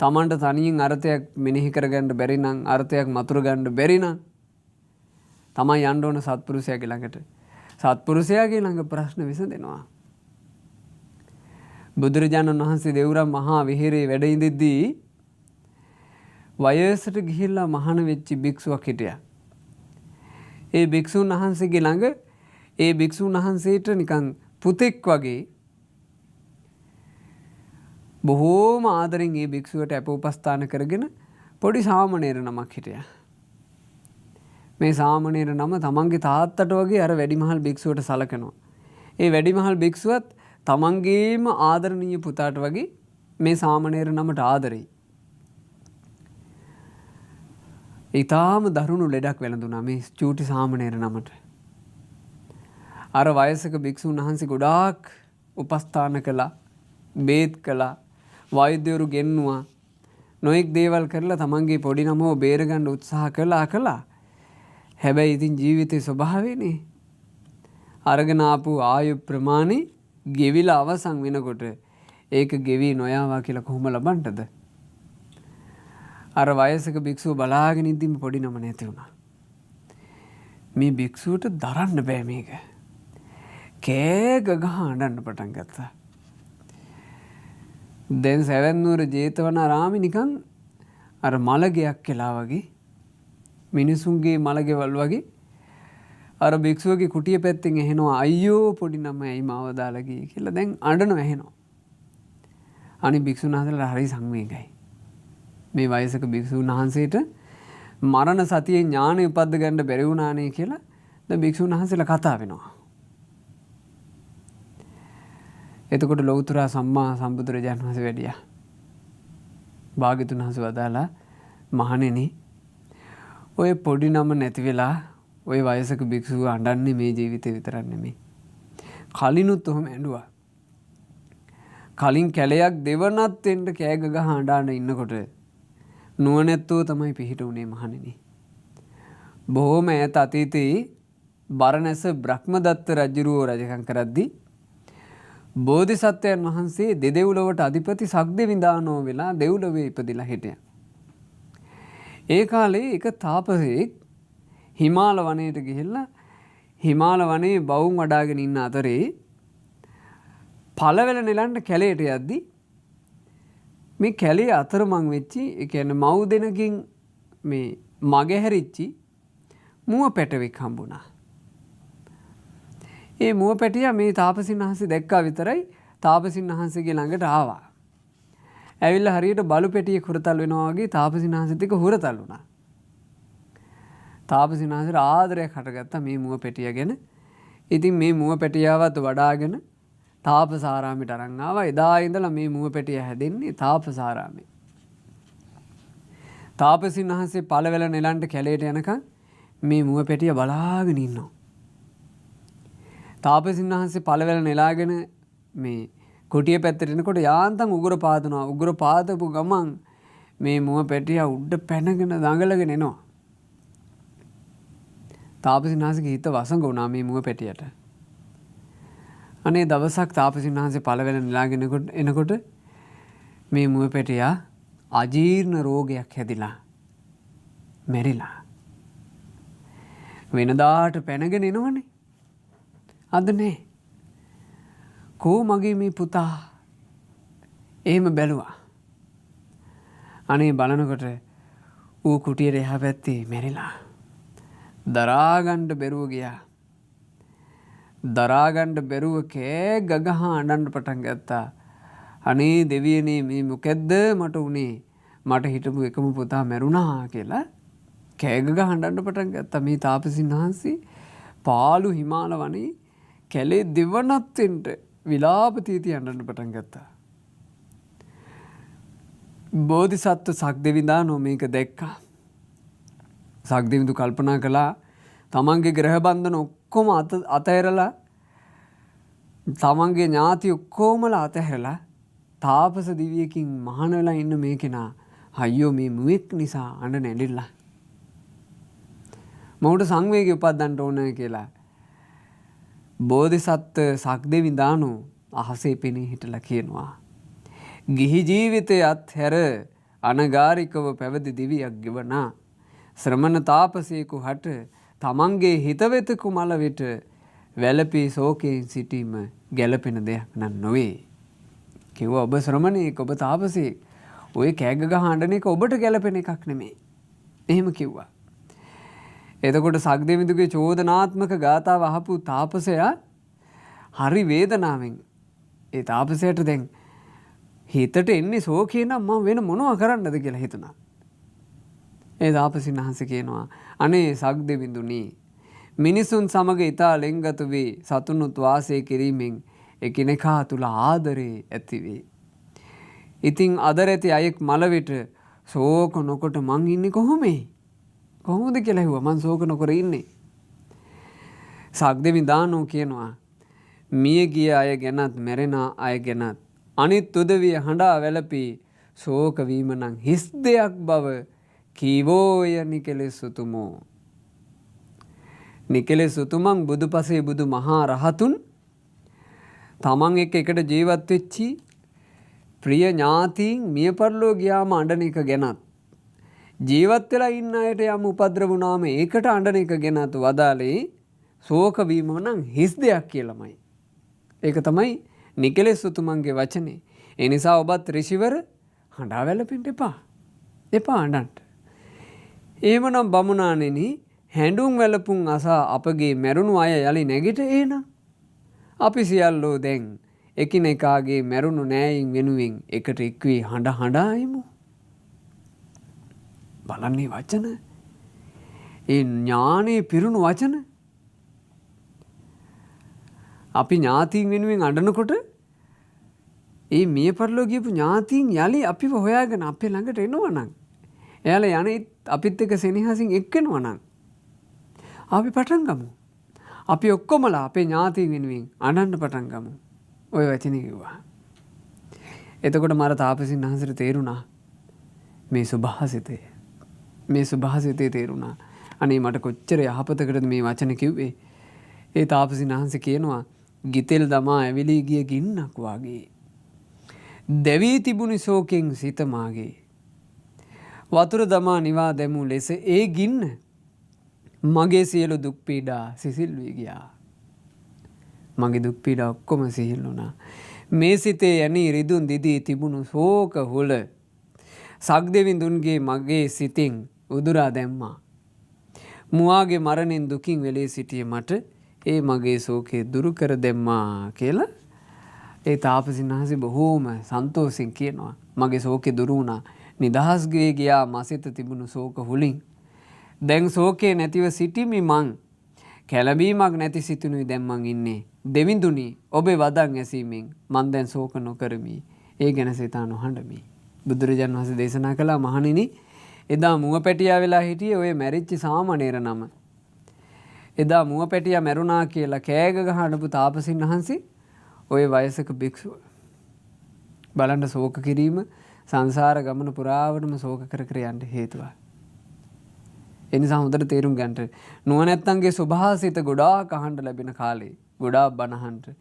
තමන්ට තනියෙන් අර්ථයක් මිනිහි කරගන්නට බැරිනම් අර්ථයක් මතුරගන්න බැරිනම් තමයි යන්න ඕන සත්පුරුෂයගේ ළඟට සත්පුරුෂයාගේ ළඟ ප්‍රශ්න විස දෙෙනවා. බුදුරජාණන් වහන්සේ දෙවුරම් මහා විහිරේ වැඩයිදෙද්දී වයසට ගිහිල්ලා මහන වෙච්චි භික්ෂුවක් හිටිය. ඒ භික්‍ෂූන් වහන්සේගේ ළඟ ඒ භික්‍ෂූන් වහන්සේට නිකන් පුතෙක් වගේ බොහෝම ආදරෙන් ඒ භික්ෂුවට ඇප උපස්ථාන කරගෙන පොඩි සාමනේර නමක් හිටිය. මේ සාමනීර නම තමන්ගේ තාත්තට වගේ අර වැඩිමහල් භික්ෂුවට සලකනවා. ඒ වැඩිමහල් භික්ෂුවත් තමන්ගේම ආදරණීය පුතාට වගේ මේ සාමනේර නමට ආදරෙයි. ඉතාම දරුණු ලෙඩක් වැළඳුනා මේ චූටි සාමනේර නමට. අර වයසක භික්ෂූන් වහන්සේ ගොඩාක් උපස්ථාන කළා බේත් කළා වෛද්‍යවරු ගෙන්නවා නොයෙක් දේවල් කරලා තමන්ගේ පොඩි නමෝ බේරගණ්ඩ උත්සාහ කළා කලා හැබැයි ඉතින් ජීවිතය ස්වභාවනේ අරගෙනාපු ආයු ප්‍රමාණි ගෙවිල අවසං වෙනකොට ඒක ගෙවී නොයාවා කියලා කොහොම ලබන්ටද. අර වයසක භික්‍ෂූ බලාගෙන ඉදීම පොඩි නම නැති වුණා. මේ භික්‍ෂූට දරන්න බෑ මේක. කෑගගහ අඩන්න පටන් ගත්තා. දැන් සැවැන්නුවර ජේතවන රාමි නිකන් අර මළගයක් කෙලා වගේ මිනිසුන්ගේ මළගෙවල් වගේ අර භික්ෂුවගේ කුටිය පැත්තෙන් එහෙනවා අයියෝ පොඩි නම ඇයි මවදාලගේ කියලා දැන් අඩන ඇහෙනවා. අනි භික්‍ෂුනාහසල හරි සංවේගයි. මේ වයසක භික්‍ෂූන් වහන්සේට මරණ සතිය ඥාන උපද්ද ගණ්ඩ බැරිවුණානය කියලා ද භික්‍ෂූන් වහන්සල කතා වෙනවා. එතකොට ලොවතුරා සම්මා සම්බුදුරජාන් වහස වැඩිය. භාගිතුන් හස වදාලා මහනෙනේ ඔය පොඩි නම නැතිවෙලා ඔය වයසක භික්ෂුව අඩන්නේ මේ ජීවිතය විතරන්නෙමේ. කලිනුත් ඔහොම ඇඩුවා. කලින් කැලයක් දෙවනත් එෙන්ට කෑග හාඩාන ඉන්නකොට නුවනැත්තෝ තමයි පිහිට වනේ මහණෙන. බොහෝම ඇත අතීතයේ බරණැස බ්‍රහ්මදත්ත රජ්ජුරුවෝ රජකන් කරද්දි. බෝධි සත්වයන් වහන්සේ දෙදෙවුලවට අධිපති සක් දෙවිධානෝ වෙලා දෙවුලවේ ඉපදිලා හිටිය. ඒ කාලේ එක තාපසයෙක් හිමාල වනයට ගිහිල්ලා හිමාල වනේ බවුන් වඩාගෙන ඉන්න අතරේ පලවෙල නිලන්ට කැලේට යද්දි මේ කැලේ අතරමං වෙච්චි එකන මව් දෙනකින් මේ මගහැරිච්චි මුව පැටවෙක් හම්බුණා. ඒ මුව පැටිය මේ තාපසින් වහන්සේ දැක්කා විතරයි තාපසින් වහන්සේගේ ළඟට ආවා. ඇවිල්ල හරියට බලු පෙටිය හුරතල් වෙනවාගේ තාපසිනාසිතික හුරතල් වුණා. තාපසිනාස ආදරය කටගත්තා මේ මුව පෙටිය ගැන ඉතින් මේ මුව පැටියාවත් වඩාගෙන තාපසාරාමිට අරංාව එදා ඉඳල මේ මුව පැටිය හැදෙන්නේ තාපසාරාමි. තාපසින් වහන්සේ පලවෙල නෙලන්ට කැලේට යනක මේ මුව පැටිය බලාගෙන ඉන්නවා. තාපසින් වහන්සේ පලවෙල නෙලාගෙන මේ කොටිය පැත්තට එනකොට යාන්තම් උගුර පාදනවා උගුර පාතපු ගමන් මේ මුව පැටියා උඩ පැනගෙන දඟලගෙන එනවා. තාපසින්හාසගේ හිත වසඟ වුණා මේ මුව පැටියට. අනේ දවසක් තාපසින්හන්සේ පළවෙල නිලාගෙනකොට එනකොට මේ මුව පැටියා අජීර්ණ රෝගයක් හැදිලා මැරිලා. වෙනදාට පැනගෙන එනවනේ. අද නෑ කෝ මගේ මේ පුතා එහෙම බැලුවා. අනේ බලනකොට ඌ කුටියට එහා පැත්තේ මැරිලා. දරාගණ්ඩ බැරුව ගියා. දරාගණ්ඩ බැරුව කෑ ගගහා අඩන්ඩ පටන් ගත්තා. අනේ දෙවියනේ මේ මොකෙද්ද මට උනේ මට හිටපු එකම පුතා මැරුණා කියලා කෑගග හඬන්ඩ පටන් ගත්ත මේ තාපසින් වහන්සේ පාලු හිමාල වනේ කැලේ දෙවනත්තෙන්ට විලාපතීති ඇඬන්න පටන් ගත්තා. බෝධිසත්ව සක්දෙවිදා නොමේක දැක්කා. සක්දවිදු කල්පනා කළා තමන්ගේ ග්‍රහබන්ධන ඔක්කොම අතඇරලා තමන්ගේ ඥාති ඔක්කෝමල අතහැරලා තාපස දිවියකින් මහනවෙලා ඉන්න මේ කෙනා හයිෝ මේ මුවෙක් නිසා අඩ නැඩිල්ලා. මොහුට සංවේග උපත්දන්ට ඕන කියලා බෝධිසත්ව සක්දෙවිඳානු අහසේ පෙනී හිටලා කියනවා. ගිහි ජීවිතයත් හැර අනගාරිකව පැවදි දිවියක් ගෙවනා. ශ්‍රමණ තාපසයකු හට තමන්ගේ හිතවෙතකු මලවිට වැලපී සෝකයෙන් සිටීම ගැලපෙන දෙයක් නන් නොවේ. කිව්ව ඔබ ශ්‍රමණයක ඔබ තාපසේ ඔය කෑගග හණ්ඩනක ඔබට ගැලපෙන එකක් නෙමේ. එහෙම කිව්වා. එතකොට සක්දමිතුගේ චෝදනාත්මක ගාථාව අහපු තාපසයා හරි වේදනාවෙන් ඒ තාපසයට දැන් හිතට එන්නේ සෝ කියනම් ම වෙන මොනව කරන්නද කියලා හිතුණා. ඒ තාපසින් වහස කියනවා අනේ සක් දෙවිඳුනී මිනිසුන් සමඟ ඉතා ලෙංගත වේ සතුනුත් වාසය කිරීමෙන් එකනෙකා තුළ ආදරේ ඇතිවේ. ඉතිං අදරඇති අයෙක් මලවිට සෝක නොකොට මං ඉන්න කොහොමේ කොහොමද කියලා හුව මං සෝක නොකර ඉන්නේ. සක් දෙවින් දානෝ කියනවා මිය ගිය අය ගැනත් මැරෙන අය ගැනත් අනිත් උදවිය හඬා වැළපී ශෝකවීම නම් හිස් දෙයක් බව කීවෝය නිකෙලෙස් උතුමෝ. නිකෙලෙස් උතුමන් බුදු පසේ බුදු මහා රහතුන් තමන් එක එකට ජීවත්වෙච්චි ප්‍රිය ඥාතීන් මියපරලෝ ගියාම අඩන එක ගැනත්. ජීවත් වෙලා ඉන්න අයට යම් උපද්‍රවුණාම ඒකට අඬන එක ගැනතු වදාලේ සෝකවීම නම් හිස් දෙයක් කියලමයි. ඒක තමයි නිකෙලෙස් උතුමන්ගේ වචනේ. එනිසා ඔබත් රිසිවර හඬාවැලපින්ට එපා. එපා අඩන්ට. ඒමනම් බමුණනෙන හැඩුම් වැලපුන් අසා අපගේ මැරුණු අය යළි නැගිට ඒන. අපි සියල්ලෝ දැන් එකන එකාගේ මැරුණු නෑයින් වෙනුවෙන් එකට එක්වී හඬ හඬායිමු. බලන්නේ වචන ඒ ඥානයේ පිරුණු වචන අපි ඥාතීන් වෙනුවෙන් අඩනකොට ඒ මිය පරලෝ ගියපු ඥාතීන් යළි අපි හොයාගෙන අපේ ළඟට එනවනං. එයාල යන අපිත් එක සෙනහසින් එක්කෙනවනං. අපි පටන්ගමු. අපි ඔක්කොමලා අපේ ඥාතීන් වෙනුවෙන් අඩන්න පටන්ගමු ඔය වචනකිවා. එතකොට මර තාපසින් අහසර තේරුණා මේ සුභාසිතය. මේ ස්වභාසිතය තේරුණා අනේ මට කොච්චර යහපතකරද මේ වචන කිව්වේ ඒ තාපසින් වහන්ස කියනවා ගිතෙල් දමා ඇවිලී ගිය ගින්නක් වගේ දැවී තිබුණි සෝකෙන් සිතමාගේ වතුර දමා නිවා දැමූ ලෙස ඒ ගින්න මගේ සියලු දුක්පීඩා සිසිල් වී ගියා මගේ දුක්පීඩ ඔක්කොම සිහිල් වුණා. මේ සිතේ යනි රිදුන් දිදී තිබුණු සෝක හොල සක් දෙවිඳුන්ගේ මගේ සිතින් උදුරා දැම්මා. මුවාගේ මරණින් දුකින් වෙලේ සිටිය මට ඒ මගේ සෝකේ දුරුකර දෙම්මා කියලා ඒ තාපසින්හසි බොහෝම සන්තෝසින් කියනවා මගේ සෝකෙ දුරුණා නිදහස්ගේ ගියා මසිත තිබුණු සෝක හුලින්. දැන් සෝකේ නැතිව සිටිමි මං කැලබීමක් නැති සිතුනුයි දැම්මං ඉන්නේ දෙවිඳුනි ඔබේ වදන් ඇසීමෙන් මන් දැන් සෝක නොකරමි ඒ ගැන සිතා නොහඬමි. බුදුරජන් වහස දේශනා කලා මහනිනි එදා මුව පැටියා වෙලා හිටියේ ඔය මැරිච්චි සාමණේර නම. එදා මුව පැටියා මැරුණා කියලා කෑග ගහනපු තාපසින් වහන්සේ ඔය වයසක භික්ෂුව. බලන්න ශෝක කිරීම සංසාර ගමන පුරාවටම ශෝක කර කර යන්න හේතුවක්. එනිසා හොඳට තේරුම් ගන්නට නුවණැත්තන්ගේ සුභාසිත ගොඩාක් අහන්න ලැබෙන කාලේ ගොඩාක් බනහන්ට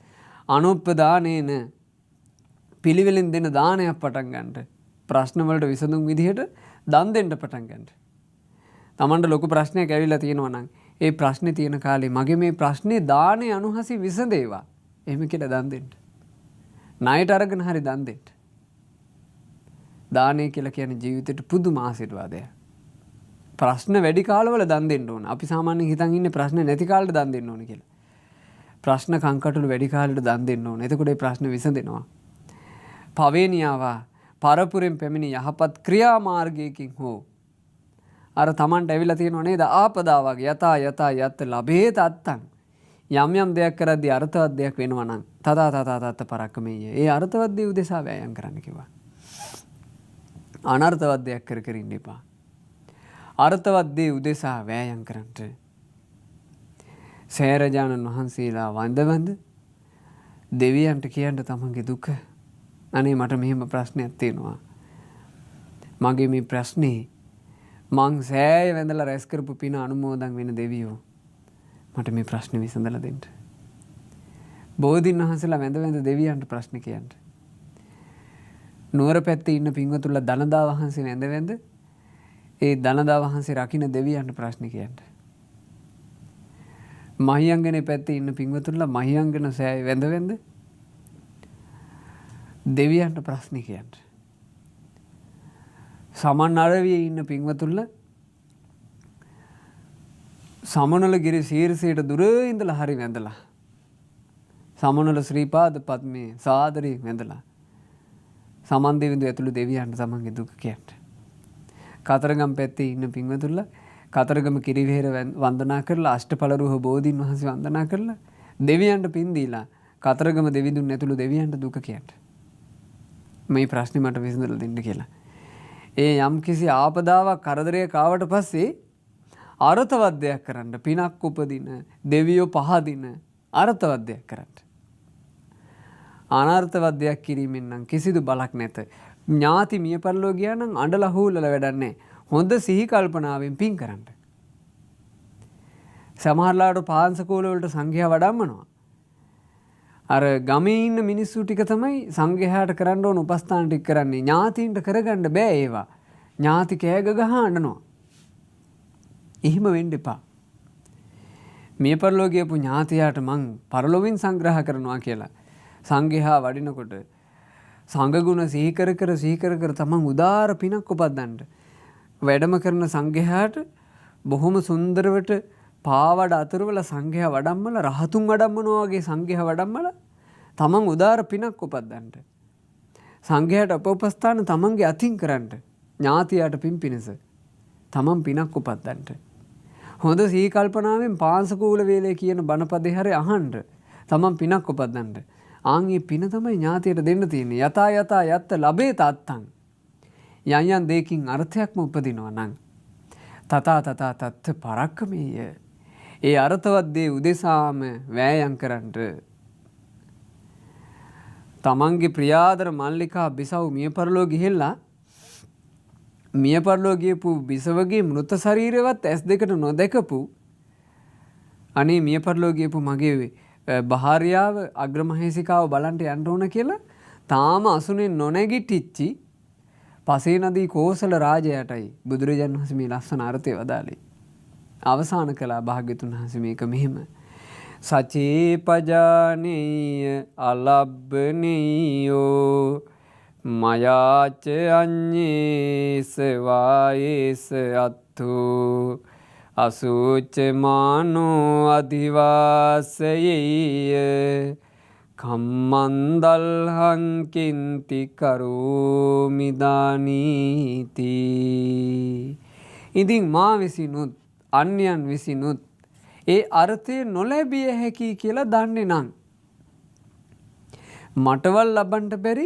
අනුප්පදානේන පිළිවෙලින් දෙන දානයක් පටන් ගන්නට ප්‍රශ්න වලට විසඳුම් විදිහට දන් දෙෙන්ට පටන් ගැන්ට. තමන්ට ලොකු ප්‍රශ්නය ඇවිල්ලා තියෙනවනම් ඒ ප්‍රශ්නය තියෙන කාලේ මගේ මේ ප්‍රශ්නය දානය අනුහසි විසදේවා එම කෙට දන් දෙෙන්ට. නයට අරගෙන හරි දන් දෙෙන්ට. දානය කියලා කියන ජීවිතයට පුදු මාසිටවාදය. ප්‍රශ්න වැඩි කාලවල දන් දෙන්න ඕන අපි සාමාන්‍ය හිතන් ඉන්න ප්‍රශ්න නැතිකාලට දන් දෙන්න ඕන කියලා. ප්‍රශ්න කංකටුළු වැඩිකාලට දන් දෙන්න ඕන එතකොට ප්‍රශ්න විසඳෙනවා. පවේනියාවා පරපුරෙන් පැමිණි යහපත් ක්‍රියාමාර්ගයකින් හෝ. අර තමන්ට ඇවිල තියෙන නේද ආපදාවගේ යතා යතා යත්ත ලබේත අත්තන්. යම් යම් දෙයක් කරද්දි අර්ථවත් දෙයක් වෙනවනම් තදා තතා තත්ත පරක්කමය ඒ අර්ථවද්දී උදෙසා වෑයම් කරන්න කිවා. අනර්ථවත් දෙයක් කර කරින් එපා. අර්ථවත්දේ උදෙසා වෑයම් කරන්ට. සෑරජාණන් වහන්සේලා වන්දවන්ද දෙවියන්ට කියන්ට තමන්ගේ දුක අනේ මට මෙහෙම ප්‍රශ්නයක් තියෙනවා. මගේ මේ ප්‍රශ්නේ මං සෑය වැඳල රැස්කරපු පින අනුමෝදන් වෙන දෙවියෝ මට මේ ප්‍රශ්න විසඳල දෙට. බෝධීන් වහසලා වැඳ වැඳ දෙවියන්ට ප්‍රශ්න කියන්ට. නුවර පැත්ත ඉන්න පින්වතුල්ල දනදා වහන්සේ ඇඳ වැඳ ඒ දනදා වහන්සේ රකින දෙවියන්ට ප්‍රශ්න කියන්ට. මහියන්ගෙන පැත්ත ඉන්න පින්වතුල්ල මහියන්ගෙන සෑයි වැඳ වැඳ දෙවියන්ට ප්‍රශ්නි කියන්න. සමන් අරවිය ඉන්න පින්වතුල්ල සමනල ගිරි සීරසයට දුර ඉඳල හරි වැඳලා. සමනල ශ්‍රීපාද පත්මේ සාදරී වැඳලා. සමන් දෙවිඳු ඇතුළු දෙවියන්ට සමන්ගේ දුක කියන්ට. කතරගම් පැත්තේ ඉන්න පින්වතුල්ල කතරගම කිරිවේර වන්දනා කරලා අෂ්ටඵලරුහ බෝධීන් වහන්සේ වන්දනා කරලා දෙවියන්ට පින්දීලා කතරගම දෙවිඳුන් ඇතුළු දෙවියන්ට දුක කියන්ට. මේ ප්‍රශ්නි මට විසඳල දෙන්න කියලා. ඒ යම් කිසි ආපදාවක් කරදරය කාවට පස්සේ අරතවද්‍යයක් කරන්න පිනක් උපදින දෙවියෝ පහදින අරතවද්‍යයක් කරන්න. අනර්ථවද්‍යයක් කිරීමෙන් නම් කිසිදු බලක් නැත. ඥාති මිය පරලෝ ගියා නම් අඬලා හූලලා වැඩන්නේ. හොඳ සිහි කල්පනාවෙන් පින් කරන්න. සමහරලාට පාංශකූල වලට සංඝයා වඩම්මනවා. අර ගමඉන්න මිනිස්සු ටික තමයි සංගහාට කරන්න ඕන උපස්ථාන ටික් කරන්නේ ඥාතින්ට කරගන්න බෑ ඒවා ඥාති කෑග ගහන්නනවා. එහෙම වෙන්ඩ එපා. මේ පරලෝගියපු ඥාතියාට මං පරලොවින් සංග්‍රහ කරනවා කියලා. සංගහා වඩිනකොට සංගගුණ සීකර කර සීකර කර තමන් උදාර පිනක් උපත්දන්ට. වැඩම කරන සංගහාට බොහොම සුන්දරවට පාවඩ අතුරුවල සංඝයා වඩම්මල රහතුන් වඩම්මනවාගේ සංඝහ වඩම්මල තමන් උදාර පිනක් උපත්දන්ට. සංඝයට අප උපස්ථාන තමන්ගේ අතින් කරන්නට ඥාතියට පින් පිණිස තමන් පිනක් උපත්දන්ට. හොඳ සීකල්පනාවෙන් පාන්සකූල වේලේ කියන බණපදහර අහන්ට තමන් පිනක් උපත්දන්ට. ආංගේ පින තමයි ඥාතියට දෙන්න තියෙන යතා යතා යත්ත ලබේ තාත්තන්. යන්යන් දෙකින් අර්ථයක්ම උපදිනවා නං. තතා තතා තත්ත පරක්කමීය. ඒ අරතවත්දේ උදෙසාම වෑයන් කරන්නට. තමන්ගේ ප්‍රියාදර මල්ලිකා බිසව් මිය පරලෝ ගිහිල්ලා මිය පරලෝ ගියපු බිසවගේ මෘත ශරීරවත් ඇස් දෙකට නොදැකපු අනේ මිය පරලෝ ගියපු මගේ භාර්යාව අග්‍රමහේසිකාව බලන්ට යන්න ඕන කියලා තාම අසුනේ නොනැගිටිච්චි පසේ නදී කෝසල රාජයටයි බුදුරජාන් වහන්සේ මේ ලස්සන අර්ථය වදාළේ. අවසාන කලා භාග්‍යතුන් හස මේක මෙහෙම. සචේ පජානීය අලබ්බනීයෝ මයාච අ්ඥේසවායේස අත්තු අසූච්චමානෝ අධිවාසයේය කම්මන්දල්හංකින්තිකරූමිදානීති ඉදින් මා විසිනුත් අන්‍යයන් විසිනුත් ඒ අර්ථය නොලැබිය හැකි කියලා දන්නේ නම්. මටවල් ලබන්ට බැරි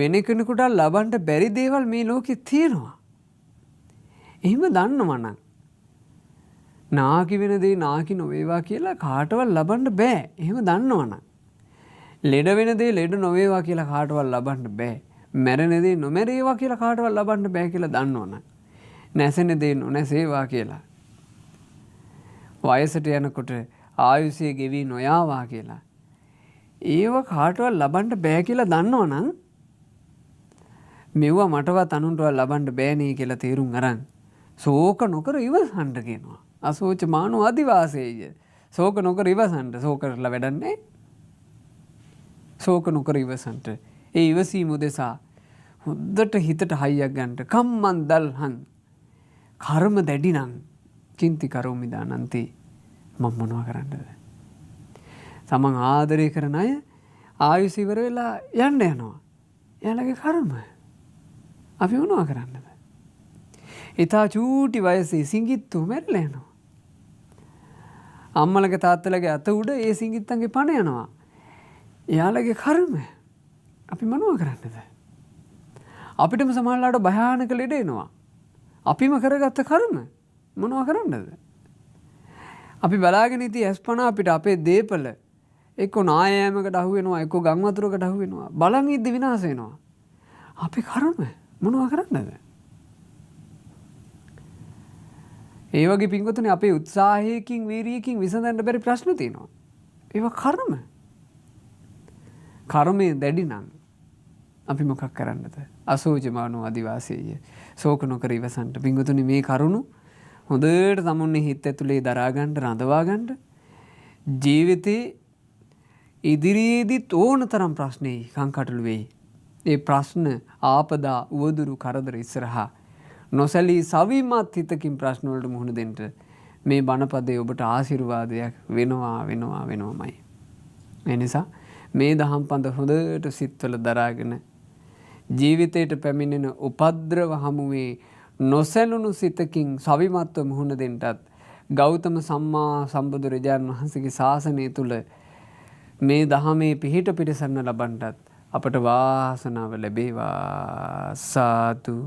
වෙන කෙනෙකුට ලබන්ට බැරි දේවල් මේ ලෝකෙ තියෙනවා. එහෙම දන්න මනක්. නාකි වෙන දේ නාකි නොවේවා කියලා කාටවල් ලබන්ට බෑ එහෙම දන්නවන. ලෙඩ වෙන දේ ලෙඩ නොවේවා කියලා කාටවල් ලබන්ට බෑ මැරණදේ නොමැරේවා කියලා කාටවල් ලබන්ට බෑ කියලා දන්නවන. නැසෙන දේ නොනැසේවා කියලා. වයසට යනකොට ආයුසය ගෙවී නොයාවා කියලා. ඒව කාටුවල් ලබන්ට බෑ කියලා දන්නව නම් මෙව්වා මටවත් අනුන්ටුව ලබන්ට බෑනේ කියලා තේරුම් අරන්. සෝක නොකර ඉවසන්ට කියෙනවා. අසෝච මානු අධිවාසේය. සෝක නොකර ඉවසන්ට සෝකරලා වැඩන්නේ. සෝක නොකර ඉවසන්ට. ඒ ඉවසීම දෙසා හොද්දට හිතට හයියක් ගන්ට කම්මන් දල්හන් කර්ම දැඩිනං කින්තිකරුම්මිදා නන්ති මං මොනවා කරන්නද. තමන් ආදරය කරන අය ආයුසිවර වෙලා යන්න යනවා. එයාලගේ කරුම අපි වුණවා කරන්නද. ඉතා චූටි වයසේ සිංගිත්තු මැරල යනවා. අම්මලක තාත්තලගේ අත උඩ ඒ සිංගිත්තන්ගේ පණ යනවා. එයාලගේ කර්ම අපි මනුව කරන්නද. අපිටම සමල්ලාට භයානක ලෙඩේනවා. අපිම කරගත්ත කර්ම මොනව කරන්නද. අපි බලාගෙන ඉති ඇස්පන අපිට අපේ දේපල එක්ක නායෑමකට අහුවෙනවා එක්ක ගංවතුරකට අහුවෙනවා බලන් ඉද්ද විනාසේනවා. අපි කරුණ මොනව කරන්නද. ඒවගේ පින්ගොතන අපේ උත්සාහයකින් වීරියකින් විසඳන්න බැරි ප්‍රශ්න තියෙනවා. ඒව කරම කර්මය දැඩි නම් අපි මොකක් කරන්නද අසෝජමානෝ අධිවාසයය සෝක නොකර ඉවසන්ට පින්ගතුනි මේ කරුණු හොඳට තමුන්නේ හිත් ඇතුළේ දරාගණ්ඩ රඳවාගණ්ඩ ජීවිතේ ඉදිරියේදිත් ඕන තරම් ප්‍රශ්නයයි කංකටළු වෙයි. ඒ ප්‍රශ්න ආපදා වුවදුරු කරදර ඉස්සරහා. නොසැලී සවිමත් හිතකින් ප්‍රශ්නවලට මුහුණ දෙන්ට මේ බණපදේ ඔබට ආසිරුවාදයක් වෙනවා වෙනවා වෙනවාමයි. එනිසා මේ දහම් පඳ හොඳට සිත්වල දරාගෙන ජීවිතයට පැමිණෙන උපද්‍රව හමුවේ නොසැලුණු සිතකින් සවිමත්ව මුහුණ දෙන්නටත් ගෞතම සම්මා සම්බුදුරජාණන් වහන්සේගේ ශාසනය තුළ මේ දහමේ පිහිට පිටසන්න ලබන්ටත් අපට වාසනාව ලැබේවා සාතු